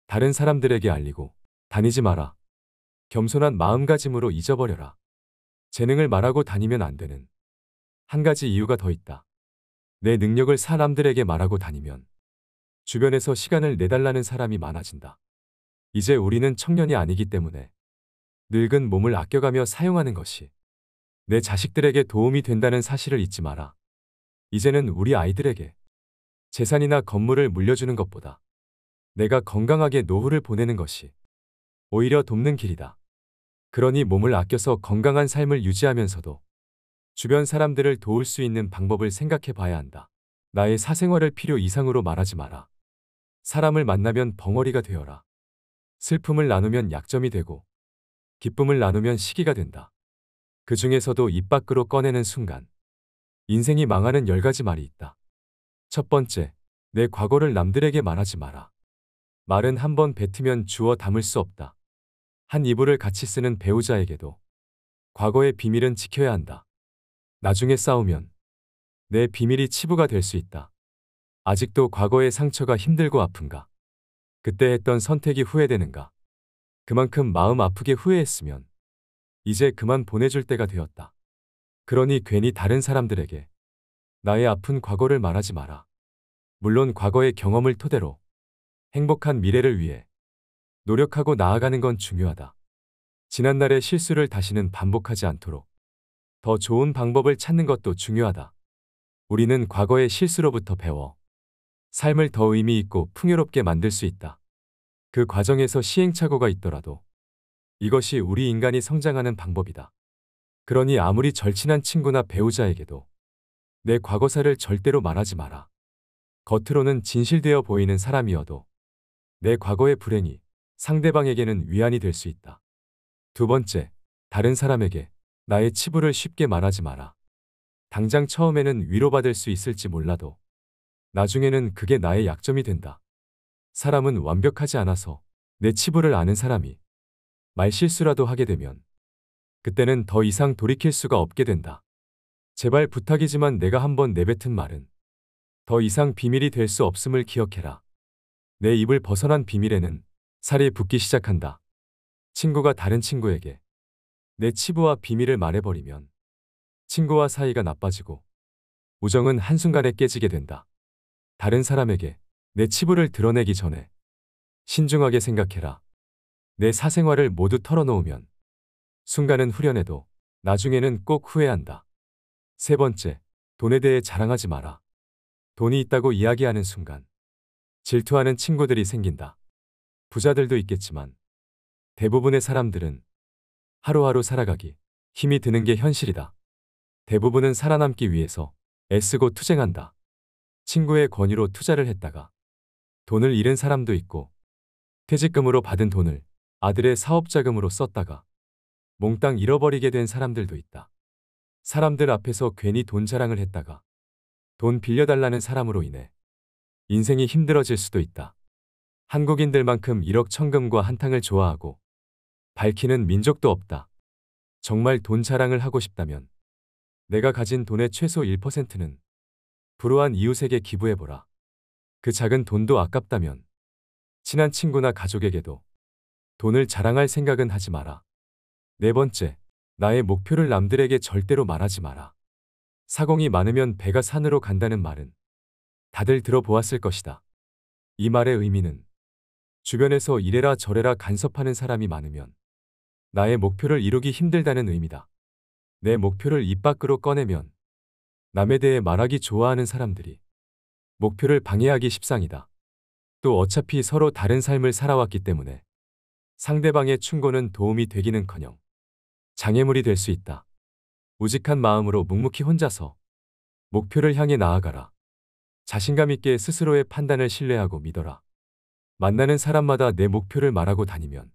S2: 다른 사람들에게 알리고 다니지 마라. 겸손한 마음가짐으로 잊어버려라. 재능을 말하고 다니면 안 되는 한 가지 이유가 더 있다. 내 능력을 사람들에게 말하고 다니면 주변에서 시간을 내달라는 사람이 많아진다. 이제 우리는 청년이 아니기 때문에 늙은 몸을 아껴가며 사용하는 것이 내 자식들에게 도움이 된다는 사실을 잊지 마라. 이제는 우리 아이들에게 재산이나 건물을 물려주는 것보다 내가 건강하게 노후를 보내는 것이 오히려 돕는 길이다. 그러니 몸을 아껴서 건강한 삶을 유지하면서도 주변 사람들을 도울 수 있는 방법을 생각해 봐야 한다. 나의 사생활을 필요 이상으로 말하지 마라. 사람을 만나면 벙어리가 되어라. 슬픔을 나누면 약점이 되고 기쁨을 나누면 시기가 된다. 그 중에서도 입 밖으로 꺼내는 순간 인생이 망하는 열 가지 말이 있다. 첫 번째, 내 과거를 남들에게 말하지 마라. 말은 한번 뱉으면 주워 담을 수 없다. 한 이불을 같이 쓰는 배우자에게도 과거의 비밀은 지켜야 한다. 나중에 싸우면 내 비밀이 치부가 될 수 있다. 아직도 과거의 상처가 힘들고 아픈가? 그때 했던 선택이 후회되는가? 그만큼 마음 아프게 후회했으면 이제 그만 보내줄 때가 되었다. 그러니 괜히 다른 사람들에게 나의 아픈 과거를 말하지 마라. 물론 과거의 경험을 토대로 행복한 미래를 위해 노력하고 나아가는 건 중요하다. 지난날의 실수를 다시는 반복하지 않도록 더 좋은 방법을 찾는 것도 중요하다. 우리는 과거의 실수로부터 배워 삶을 더 의미 있고 풍요롭게 만들 수 있다. 그 과정에서 시행착오가 있더라도 이것이 우리 인간이 성장하는 방법이다. 그러니 아무리 절친한 친구나 배우자에게도 내 과거사를 절대로 말하지 마라. 겉으로는 진실되어 보이는 사람이어도 내 과거의 불행이 상대방에게는 위안이 될 수 있다. 두 번째, 다른 사람에게 나의 치부를 쉽게 말하지 마라. 당장 처음에는 위로받을 수 있을지 몰라도 나중에는 그게 나의 약점이 된다. 사람은 완벽하지 않아서 내 치부를 아는 사람이 말실수라도 하게 되면 그때는 더 이상 돌이킬 수가 없게 된다. 제발 부탁이지만 내가 한번 내뱉은 말은 더 이상 비밀이 될 수 없음을 기억해라. 내 입을 벗어난 비밀에는 살이 붙기 시작한다. 친구가 다른 친구에게 내 치부와 비밀을 말해버리면 친구와 사이가 나빠지고 우정은 한순간에 깨지게 된다. 다른 사람에게 내 치부를 드러내기 전에 신중하게 생각해라. 내 사생활을 모두 털어놓으면 순간은 후련해도 나중에는 꼭 후회한다. 세 번째, 돈에 대해 자랑하지 마라. 돈이 있다고 이야기하는 순간 질투하는 친구들이 생긴다. 부자들도 있겠지만 대부분의 사람들은 하루하루 살아가기 힘이 드는 게 현실이다. 대부분은 살아남기 위해서 애쓰고 투쟁한다. 친구의 권유로 투자를 했다가 돈을 잃은 사람도 있고 퇴직금으로 받은 돈을 아들의 사업자금으로 썼다가 몽땅 잃어버리게 된 사람들도 있다. 사람들 앞에서 괜히 돈 자랑을 했다가 돈 빌려달라는 사람으로 인해 인생이 힘들어질 수도 있다. 한국인들만큼 1억 천금과 한탕을 좋아하고 밝히는 민족도 없다. 정말 돈 자랑을 하고 싶다면 내가 가진 돈의 최소 1%는 불우한 이웃에게 기부해보라. 그 작은 돈도 아깝다면 친한 친구나 가족에게도 돈을 자랑할 생각은 하지 마라. 네 번째, 나의 목표를 남들에게 절대로 말하지 마라. 사공이 많으면 배가 산으로 간다는 말은 다들 들어보았을 것이다. 이 말의 의미는 주변에서 이래라 저래라 간섭하는 사람이 많으면 나의 목표를 이루기 힘들다는 의미다. 내 목표를 입 밖으로 꺼내면 남에 대해 말하기 좋아하는 사람들이 목표를 방해하기 십상이다. 또 어차피 서로 다른 삶을 살아왔기 때문에 상대방의 충고는 도움이 되기는커녕 장애물이 될 수 있다. 우직한 마음으로 묵묵히 혼자서 목표를 향해 나아가라. 자신감 있게 스스로의 판단을 신뢰하고 믿어라. 만나는 사람마다 내 목표를 말하고 다니면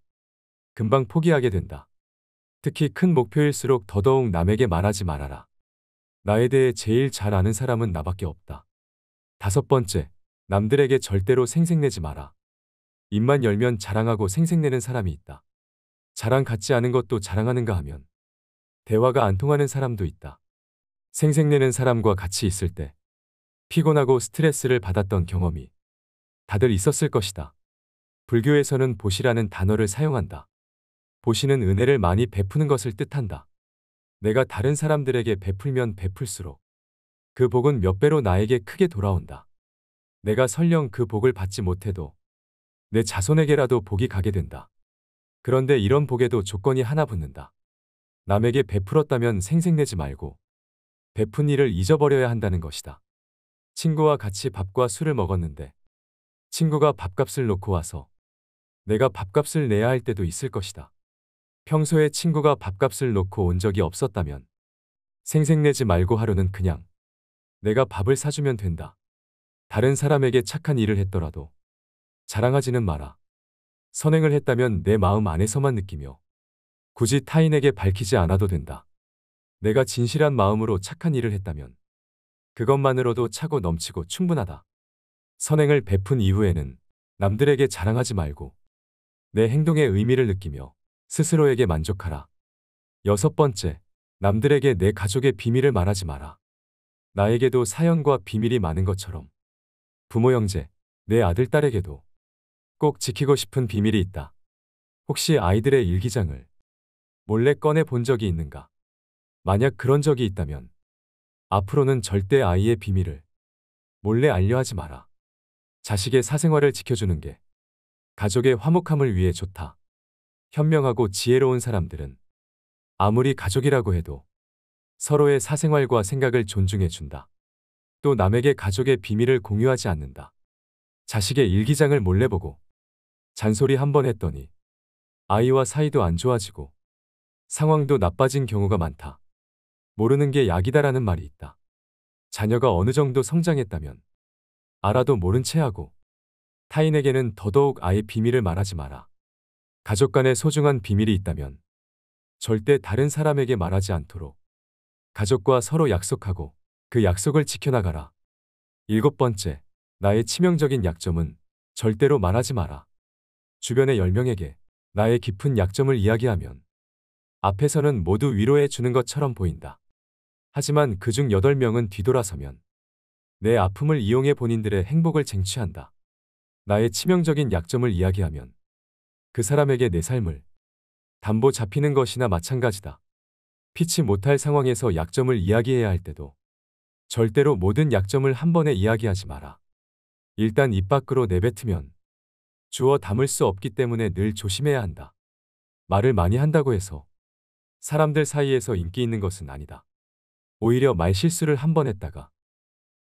S2: 금방 포기하게 된다. 특히 큰 목표일수록 더더욱 남에게 말하지 말아라. 나에 대해 제일 잘 아는 사람은 나밖에 없다. 다섯 번째, 남들에게 절대로 생색내지 마라. 입만 열면 자랑하고 생색내는 사람이 있다. 자랑 같지 않은 것도 자랑하는가 하면 대화가 안 통하는 사람도 있다. 생색내는 사람과 같이 있을 때 피곤하고 스트레스를 받았던 경험이 다들 있었을 것이다. 불교에서는 보시라는 단어를 사용한다. 보시는 은혜를 많이 베푸는 것을 뜻한다. 내가 다른 사람들에게 베풀면 베풀수록 그 복은 몇 배로 나에게 크게 돌아온다. 내가 설령 그 복을 받지 못해도 내 자손에게라도 복이 가게 된다. 그런데 이런 복에도 조건이 하나 붙는다. 남에게 베풀었다면 생색내지 말고 베푼 일을 잊어버려야 한다는 것이다. 친구와 같이 밥과 술을 먹었는데 친구가 밥값을 놓고 와서 내가 밥값을 내야 할 때도 있을 것이다. 평소에 친구가 밥값을 놓고 온 적이 없었다면 생색내지 말고 하루는 그냥 내가 밥을 사주면 된다. 다른 사람에게 착한 일을 했더라도 자랑하지는 마라. 선행을 했다면 내 마음 안에서만 느끼며 굳이 타인에게 밝히지 않아도 된다. 내가 진실한 마음으로 착한 일을 했다면 그것만으로도 차고 넘치고 충분하다. 선행을 베푼 이후에는 남들에게 자랑하지 말고 내 행동의 의미를 느끼며 스스로에게 만족하라. 여섯 번째, 남들에게 내 가족의 비밀을 말하지 마라. 나에게도 사연과 비밀이 많은 것처럼 부모 형제, 내 아들 딸에게도 꼭 지키고 싶은 비밀이 있다. 혹시 아이들의 일기장을 몰래 꺼내 본 적이 있는가? 만약 그런 적이 있다면 앞으로는 절대 아이의 비밀을 몰래 알려하지 마라. 자식의 사생활을 지켜주는 게 가족의 화목함을 위해 좋다. 현명하고 지혜로운 사람들은 아무리 가족이라고 해도 서로의 사생활과 생각을 존중해준다. 또 남에게 가족의 비밀을 공유하지 않는다. 자식의 일기장을 몰래 보고 잔소리 한 번 했더니 아이와 사이도 안 좋아지고 상황도 나빠진 경우가 많다. 모르는 게 약이다라는 말이 있다. 자녀가 어느 정도 성장했다면 알아도 모른 채 하고 타인에게는 더더욱 아예 비밀을 말하지 마라. 가족 간에 소중한 비밀이 있다면 절대 다른 사람에게 말하지 않도록 가족과 서로 약속하고 그 약속을 지켜나가라. 일곱 번째, 나의 치명적인 약점은 절대로 말하지 마라. 주변의 10명에게 나의 깊은 약점을 이야기하면 앞에서는 모두 위로해 주는 것처럼 보인다. 하지만 그 중 8명은 뒤돌아서면 내 아픔을 이용해 본인들의 행복을 쟁취한다. 나의 치명적인 약점을 이야기하면 그 사람에게 내 삶을 담보 잡히는 것이나 마찬가지다. 피치 못할 상황에서 약점을 이야기해야 할 때도 절대로 모든 약점을 한 번에 이야기하지 마라. 일단 입 밖으로 내뱉으면 주어 담을 수 없기 때문에 늘 조심해야 한다. 말을 많이 한다고 해서 사람들 사이에서 인기 있는 것은 아니다. 오히려 말 실수를 한 번 했다가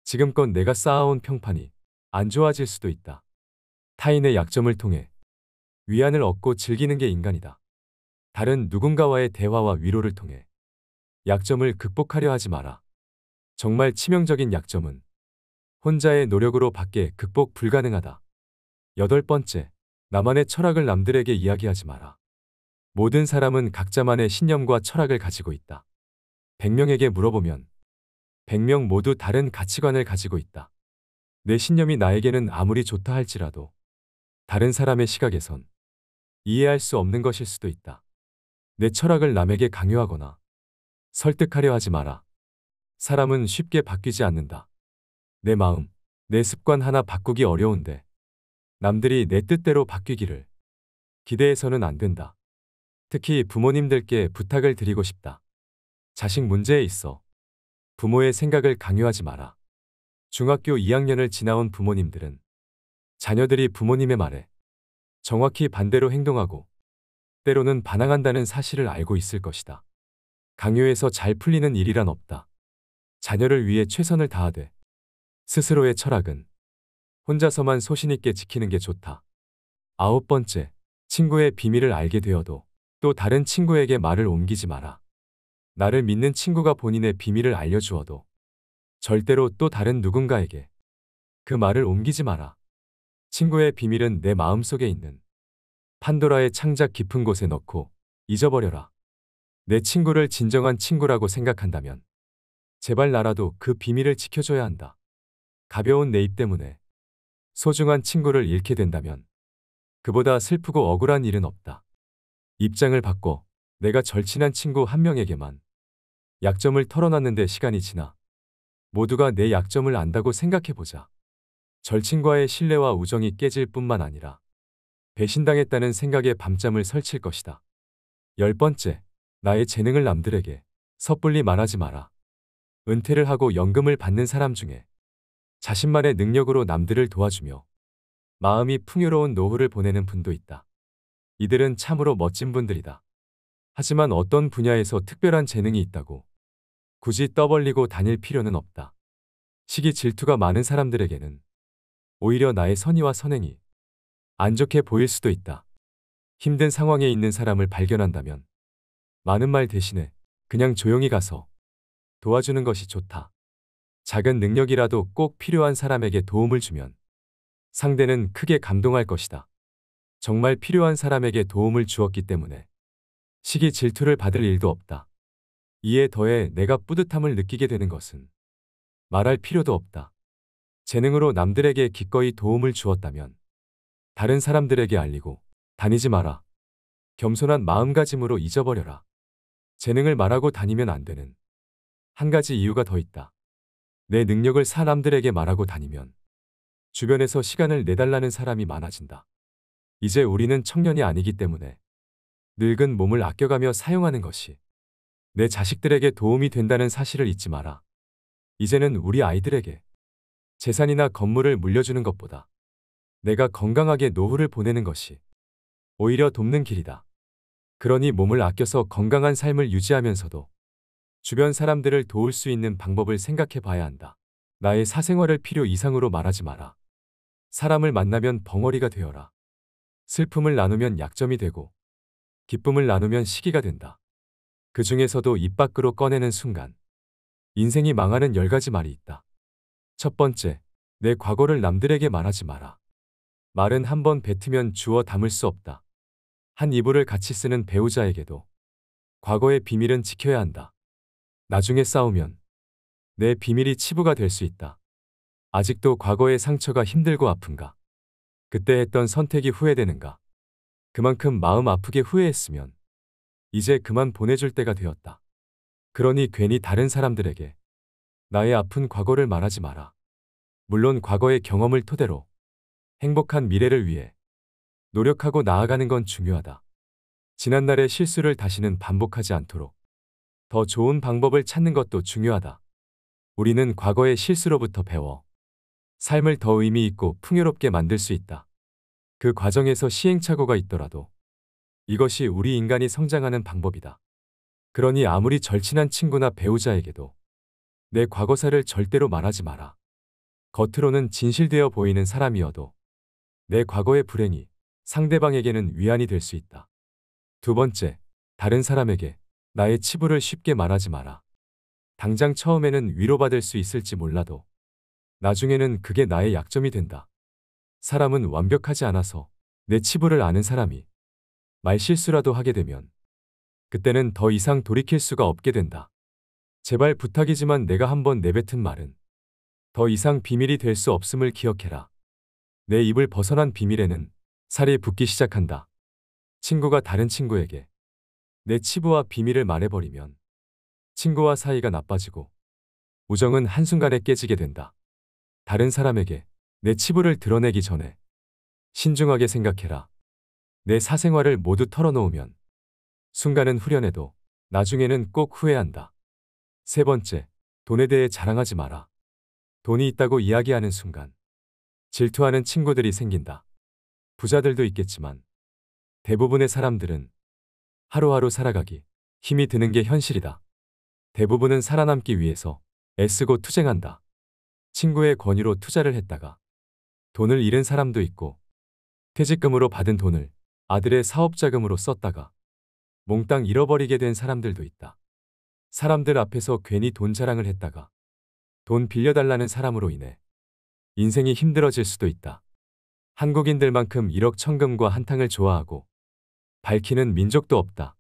S2: 지금껏 내가 쌓아온 평판이 안 좋아질 수도 있다. 타인의 약점을 통해 위안을 얻고 즐기는 게 인간이다. 다른 누군가와의 대화와 위로를 통해 약점을 극복하려 하지 마라. 정말 치명적인 약점은 혼자의 노력으로 밖에 극복 불가능하다. 여덟 번째, 나만의 철학을 남들에게 이야기하지 마라. 모든 사람은 각자만의 신념과 철학을 가지고 있다. 100명에게 물어보면 100명 모두 다른 가치관을 가지고 있다. 내 신념이 나에게는 아무리 좋다 할지라도 다른 사람의 시각에선 이해할 수 없는 것일 수도 있다. 내 철학을 남에게 강요하거나 설득하려 하지 마라. 사람은 쉽게 바뀌지 않는다. 내 마음, 내 습관 하나 바꾸기 어려운데 남들이 내 뜻대로 바뀌기를 기대해서는 안 된다. 특히 부모님들께 부탁을 드리고 싶다. 자식 문제에 있어 부모의 생각을 강요하지 마라. 중학교 2학년을 지나온 부모님들은 자녀들이 부모님의 말에 정확히 반대로 행동하고 때로는 반항한다는 사실을 알고 있을 것이다. 강요해서 잘 풀리는 일이란 없다. 자녀를 위해 최선을 다하되 스스로의 철학은 혼자서만 소신있게 지키는 게 좋다. 아홉 번째, 친구의 비밀을 알게 되어도 또 다른 친구에게 말을 옮기지 마라. 나를 믿는 친구가 본인의 비밀을 알려주어도 절대로 또 다른 누군가에게 그 말을 옮기지 마라. 친구의 비밀은 내 마음속에 있는 판도라의 창작 깊은 곳에 넣고 잊어버려라. 내 친구를 진정한 친구라고 생각한다면 제발 나라도 그 비밀을 지켜줘야 한다. 가벼운 내 입 때문에 소중한 친구를 잃게 된다면 그보다 슬프고 억울한 일은 없다. 입장을 바꿔 내가 절친한 친구 한 명에게만 약점을 털어놨는데 시간이 지나 모두가 내 약점을 안다고 생각해보자. 절친과의 신뢰와 우정이 깨질 뿐만 아니라 배신당했다는 생각에 밤잠을 설칠 것이다. 열 번째, 나의 재능을 남들에게 섣불리 말하지 마라. 은퇴를 하고 연금을 받는 사람 중에 자신만의 능력으로 남들을 도와주며 마음이 풍요로운 노후를 보내는 분도 있다. 이들은 참으로 멋진 분들이다. 하지만 어떤 분야에서 특별한 재능이 있다고 굳이 떠벌리고 다닐 필요는 없다. 시기 질투가 많은 사람들에게는 오히려 나의 선의와 선행이 안 좋게 보일 수도 있다. 힘든 상황에 있는 사람을 발견한다면 많은 말 대신에 그냥 조용히 가서 도와주는 것이 좋다. 작은 능력이라도 꼭 필요한 사람에게 도움을 주면 상대는 크게 감동할 것이다. 정말 필요한 사람에게 도움을 주었기 때문에 시기 질투를 받을 일도 없다. 이에 더해 내가 뿌듯함을 느끼게 되는 것은 말할 필요도 없다. 재능으로 남들에게 기꺼이 도움을 주었다면 다른 사람들에게 알리고 다니지 마라. 겸손한 마음가짐으로 잊어버려라. 재능을 말하고 다니면 안 되는 한 가지 이유가 더 있다. 내 능력을 사람들에게 말하고 다니면 주변에서 시간을 내달라는 사람이 많아진다. 이제 우리는 청년이 아니기 때문에 늙은 몸을 아껴가며 사용하는 것이 내 자식들에게 도움이 된다는 사실을 잊지 마라. 이제는 우리 아이들에게 재산이나 건물을 물려주는 것보다 내가 건강하게 노후를 보내는 것이 오히려 돕는 길이다. 그러니 몸을 아껴서 건강한 삶을 유지하면서도 주변 사람들을 도울 수 있는 방법을 생각해 봐야 한다. 나의 사생활을 필요 이상으로 말하지 마라. 사람을 만나면 벙어리가 되어라. 슬픔을 나누면 약점이 되고 기쁨을 나누면 시기가 된다. 그 중에서도 입 밖으로 꺼내는 순간 인생이 망하는 열 가지 말이 있다. 첫 번째, 내 과거를 남들에게 말하지 마라. 말은 한 번 뱉으면 주워 담을 수 없다. 한 이불을 같이 쓰는 배우자에게도 과거의 비밀은 지켜야 한다. 나중에 싸우면 내 비밀이 치부가 될 수 있다. 아직도 과거의 상처가 힘들고 아픈가? 그때 했던 선택이 후회되는가? 그만큼 마음 아프게 후회했으면 이제 그만 보내줄 때가 되었다. 그러니 괜히 다른 사람들에게 나의 아픈 과거를 말하지 마라. 물론 과거의 경험을 토대로 행복한 미래를 위해 노력하고 나아가는 건 중요하다. 지난날의 실수를 다시는 반복하지 않도록 더 좋은 방법을 찾는 것도 중요하다. 우리는 과거의 실수로부터 배워 삶을 더 의미 있고 풍요롭게 만들 수 있다. 그 과정에서 시행착오가 있더라도 이것이 우리 인간이 성장하는 방법이다. 그러니 아무리 절친한 친구나 배우자에게도 내 과거사를 절대로 말하지 마라. 겉으로는 진실되어 보이는 사람이어도 내 과거의 불행이 상대방에게는 위안이 될 수 있다. 두 번째, 다른 사람에게 나의 치부를 쉽게 말하지 마라. 당장 처음에는 위로받을 수 있을지 몰라도 나중에는 그게 나의 약점이 된다. 사람은 완벽하지 않아서 내 치부를 아는 사람이 말실수라도 하게 되면 그때는 더 이상 돌이킬 수가 없게 된다. 제발 부탁이지만 내가 한번 내뱉은 말은 더 이상 비밀이 될 수 없음을 기억해라. 내 입을 벗어난 비밀에는 살이 붙기 시작한다. 친구가 다른 친구에게 내 치부와 비밀을 말해버리면 친구와 사이가 나빠지고 우정은 한순간에 깨지게 된다. 다른 사람에게 내 치부를 드러내기 전에 신중하게 생각해라. 내 사생활을 모두 털어놓으면 순간은 후련해도 나중에는 꼭 후회한다. 세 번째, 돈에 대해 자랑하지 마라. 돈이 있다고 이야기하는 순간 질투하는 친구들이 생긴다. 부자들도 있겠지만 대부분의 사람들은 하루하루 살아가기 힘이 드는 게 현실이다. 대부분은 살아남기 위해서 애쓰고 투쟁한다. 친구의 권유로 투자를 했다가 돈을 잃은 사람도 있고 퇴직금으로 받은 돈을 아들의 사업자금으로 썼다가 몽땅 잃어버리게 된 사람들도 있다. 사람들 앞에서 괜히 돈 자랑을 했다가 돈 빌려달라는 사람으로 인해 인생이 힘들어질 수도 있다. 한국인들만큼 1억 천금과 한탕을 좋아하고 밝히는 민족도 없다.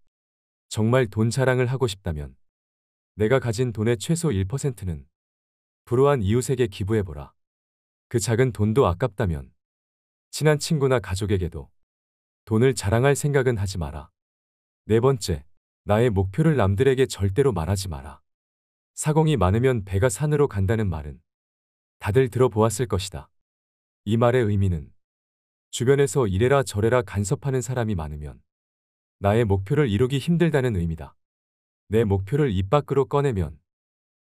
S2: 정말 돈 자랑을 하고 싶다면 내가 가진 돈의 최소 1%는 불우한 이웃에게 기부해보라. 그 작은 돈도 아깝다면 친한 친구나 가족에게도 돈을 자랑할 생각은 하지 마라. 네 번째, 나의 목표를 남들에게 절대로 말하지 마라. 사공이 많으면 배가 산으로 간다는 말은 다들 들어보았을 것이다. 이 말의 의미는 주변에서 이래라 저래라 간섭하는 사람이 많으면 나의 목표를 이루기 힘들다는 의미다. 내 목표를 입 밖으로 꺼내면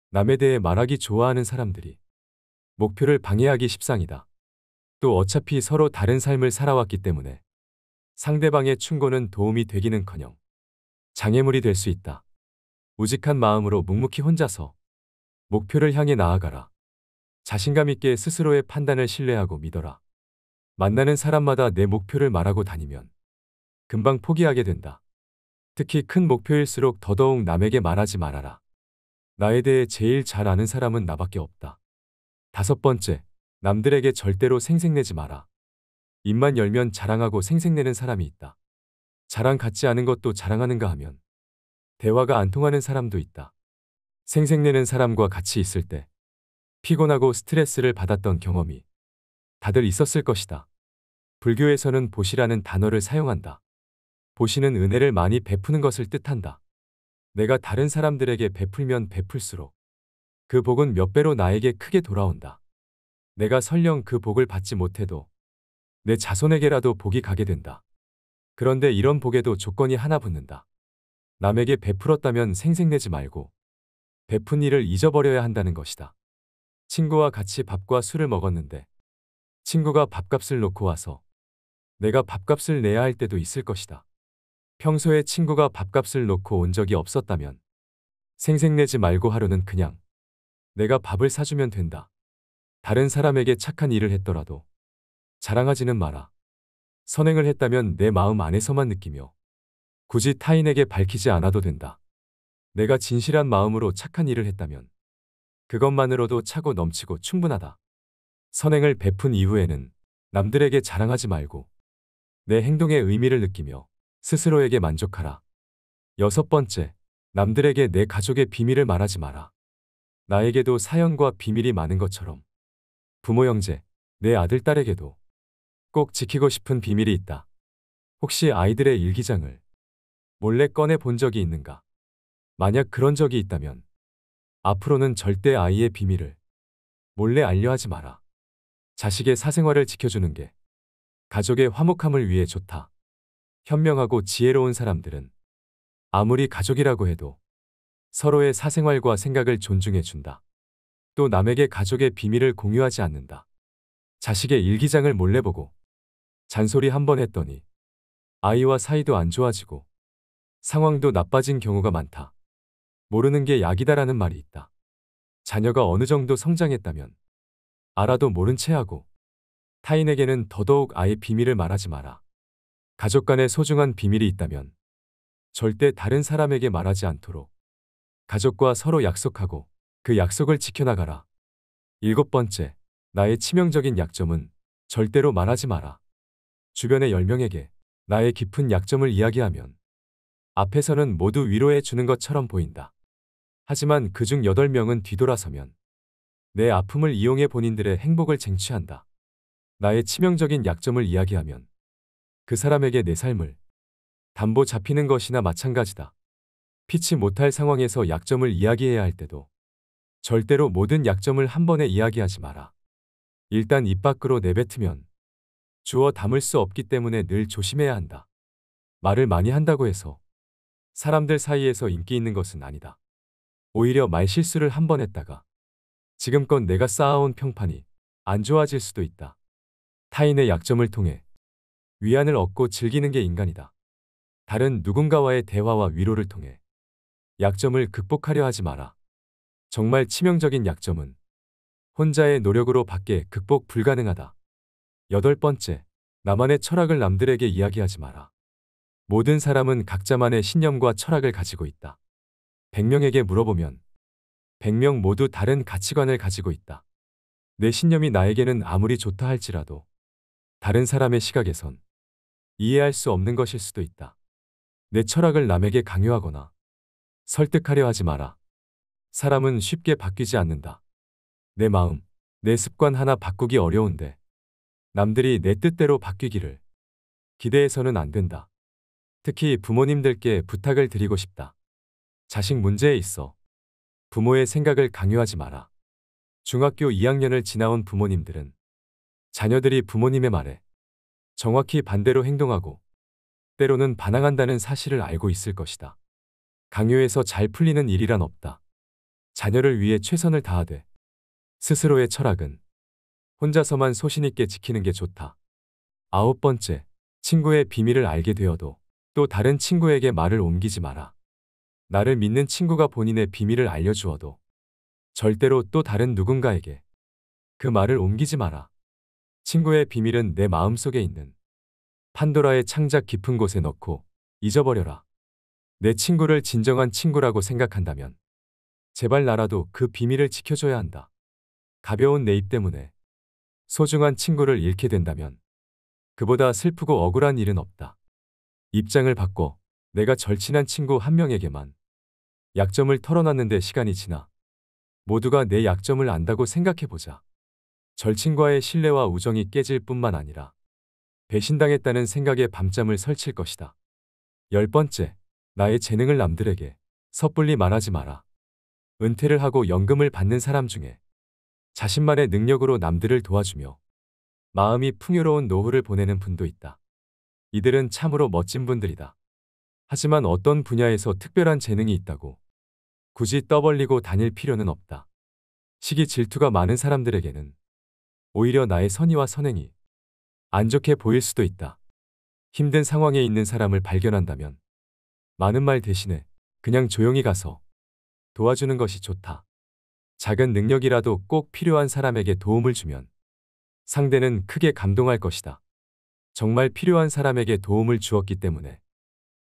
S2: 남에 대해 말하기 좋아하는 사람들이 목표를 방해하기 십상이다. 또 어차피 서로 다른 삶을 살아왔기 때문에 상대방의 충고는 도움이 되기는커녕 장애물이 될 수 있다. 우직한 마음으로 묵묵히 혼자서 목표를 향해 나아가라. 자신감 있게 스스로의 판단을 신뢰하고 믿어라. 만나는 사람마다 내 목표를 말하고 다니면 금방 포기하게 된다. 특히 큰 목표일수록 더더욱 남에게 말하지 말아라. 나에 대해 제일 잘 아는 사람은 나밖에 없다. 다섯 번째, 남들에게 절대로 생색내지 마라. 입만 열면 자랑하고 생색내는 사람이 있다. 자랑 같지 않은 것도 자랑하는가 하면 대화가 안 통하는 사람도 있다. 생색내는 사람과 같이 있을 때 피곤하고 스트레스를 받았던 경험이 다들 있었을 것이다. 불교에서는 보시라는 단어를 사용한다. 보시는 은혜를 많이 베푸는 것을 뜻한다. 내가 다른 사람들에게 베풀면 베풀수록 그 복은 몇 배로 나에게 크게 돌아온다. 내가 설령 그 복을 받지 못해도 내 자손에게라도 복이 가게 된다. 그런데 이런 복에도 조건이 하나 붙는다. 남에게 베풀었다면 생색내지 말고 베푼 일을 잊어버려야 한다는 것이다. 친구와 같이 밥과 술을 먹었는데 친구가 밥값을 놓고 와서 내가 밥값을 내야 할 때도 있을 것이다. 평소에 친구가 밥값을 놓고 온 적이 없었다면 생색내지 말고 하루는 그냥 내가 밥을 사주면 된다. 다른 사람에게 착한 일을 했더라도 자랑하지는 마라. 선행을 했다면 내 마음 안에서만 느끼며 굳이 타인에게 밝히지 않아도 된다. 내가 진실한 마음으로 착한 일을 했다면 그것만으로도 차고 넘치고 충분하다. 선행을 베푼 이후에는 남들에게 자랑하지 말고 내 행동의 의미를 느끼며 스스로에게 만족하라. 여섯 번째, 남들에게 내 가족의 비밀을 말하지 마라. 나에게도 사연과 비밀이 많은 것처럼 부모 형제, 내 아들 딸에게도 꼭 지키고 싶은 비밀이 있다. 혹시 아이들의 일기장을 몰래 꺼내 본 적이 있는가? 만약 그런 적이 있다면 앞으로는 절대 아이의 비밀을 몰래 알려하지 마라. 자식의 사생활을 지켜주는 게 가족의 화목함을 위해 좋다. 현명하고 지혜로운 사람들은 아무리 가족이라고 해도 서로의 사생활과 생각을 존중해준다. 또 남에게 가족의 비밀을 공유하지 않는다. 자식의 일기장을 몰래 보고 잔소리 한 번 했더니 아이와 사이도 안 좋아지고 상황도 나빠진 경우가 많다. 모르는 게 약이다라는 말이 있다. 자녀가 어느 정도 성장했다면 알아도 모른 채 하고 타인에게는 더더욱 아예 비밀을 말하지 마라. 가족 간의 소중한 비밀이 있다면 절대 다른 사람에게 말하지 않도록 가족과 서로 약속하고 그 약속을 지켜나가라. 일곱 번째, 나의 치명적인 약점은 절대로 말하지 마라. 주변의 10명에게 나의 깊은 약점을 이야기하면 앞에서는 모두 위로해 주는 것처럼 보인다. 하지만 그중 8명은 뒤돌아서면 내 아픔을 이용해 본인들의 행복을 쟁취한다. 나의 치명적인 약점을 이야기하면 그 사람에게 내 삶을 담보 잡히는 것이나 마찬가지다. 피치 못할 상황에서 약점을 이야기해야 할 때도 절대로 모든 약점을 한 번에 이야기하지 마라. 일단 입 밖으로 내뱉으면 주어 담을 수 없기 때문에 늘 조심해야 한다. 말을 많이 한다고 해서 사람들 사이에서 인기 있는 것은 아니다. 오히려 말 실수를 한 번 했다가 지금껏 내가 쌓아온 평판이 안 좋아질 수도 있다. 타인의 약점을 통해 위안을 얻고 즐기는 게 인간이다. 다른 누군가와의 대화와 위로를 통해 약점을 극복하려 하지 마라. 정말 치명적인 약점은 혼자의 노력으로 밖에 극복 불가능하다. 여덟 번째, 나만의 철학을 남들에게 이야기하지 마라. 모든 사람은 각자만의 신념과 철학을 가지고 있다. 100명에게 물어보면 100명 모두 다른 가치관을 가지고 있다. 내 신념이 나에게는 아무리 좋다 할지라도 다른 사람의 시각에선 이해할 수 없는 것일 수도 있다. 내 철학을 남에게 강요하거나 설득하려 하지 마라. 사람은 쉽게 바뀌지 않는다. 내 마음, 내 습관 하나 바꾸기 어려운데 남들이 내 뜻대로 바뀌기를 기대해서는 안 된다. 특히 부모님들께 부탁을 드리고 싶다. 자식 문제에 있어 부모의 생각을 강요하지 마라. 중학교 2학년을 지나온 부모님들은 자녀들이 부모님의 말에 정확히 반대로 행동하고 때로는 반항한다는 사실을 알고 있을 것이다. 강요해서 잘 풀리는 일이란 없다. 자녀를 위해 최선을 다하되 스스로의 철학은 혼자서만 소신있게 지키는 게 좋다. 아홉 번째, 친구의 비밀을 알게 되어도 또 다른 친구에게 말을 옮기지 마라. 나를 믿는 친구가 본인의 비밀을 알려주어도 절대로 또 다른 누군가에게 그 말을 옮기지 마라. 친구의 비밀은 내 마음속에 있는 판도라의 창작 깊은 곳에 넣고 잊어버려라. 내 친구를 진정한 친구라고 생각한다면 제발 나라도 그 비밀을 지켜줘야 한다. 가벼운 내 입 때문에 소중한 친구를 잃게 된다면 그보다 슬프고 억울한 일은 없다. 입장을 바꿔 내가 절친한 친구 한 명에게만 약점을 털어놨는데 시간이 지나 모두가 내 약점을 안다고 생각해보자. 절친과의 신뢰와 우정이 깨질 뿐만 아니라 배신당했다는 생각에 밤잠을 설칠 것이다. 열 번째, 나의 재능을 남들에게 섣불리 말하지 마라. 은퇴를 하고 연금을 받는 사람 중에 자신만의 능력으로 남들을 도와주며 마음이 풍요로운 노후를 보내는 분도 있다. 이들은 참으로 멋진 분들이다. 하지만 어떤 분야에서 특별한 재능이 있다고 굳이 떠벌리고 다닐 필요는 없다. 시기 질투가 많은 사람들에게는 오히려 나의 선의와 선행이 안 좋게 보일 수도 있다. 힘든 상황에 있는 사람을 발견한다면 많은 말 대신에 그냥 조용히 가서 도와주는 것이 좋다. 작은 능력이라도 꼭 필요한 사람에게 도움을 주면 상대는 크게 감동할 것이다. 정말 필요한 사람에게 도움을 주었기 때문에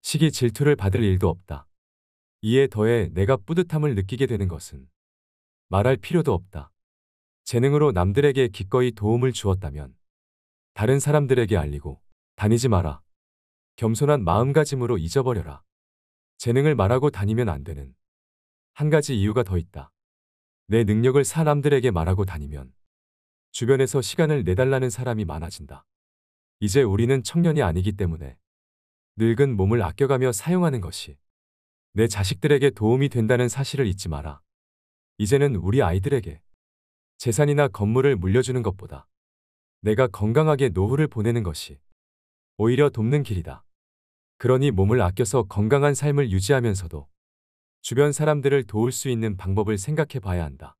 S2: 시기 질투를 받을 일도 없다. 이에 더해 내가 뿌듯함을 느끼게 되는 것은 말할 필요도 없다. 재능으로 남들에게 기꺼이 도움을 주었다면 다른 사람들에게 알리고 다니지 마라. 겸손한 마음가짐으로 잊어버려라. 재능을 말하고 다니면 안 되는 한 가지 이유가 더 있다. 내 능력을 사람들에게 말하고 다니면 주변에서 시간을 내달라는 사람이 많아진다. 이제 우리는 청년이 아니기 때문에 늙은 몸을 아껴가며 사용하는 것이 내 자식들에게 도움이 된다는 사실을 잊지 마라. 이제는 우리 아이들에게 재산이나 건물을 물려주는 것보다 내가 건강하게 노후를 보내는 것이 오히려 돕는 길이다. 그러니 몸을 아껴서 건강한 삶을 유지하면서도 주변 사람들을 도울 수 있는 방법을 생각해 봐야 한다.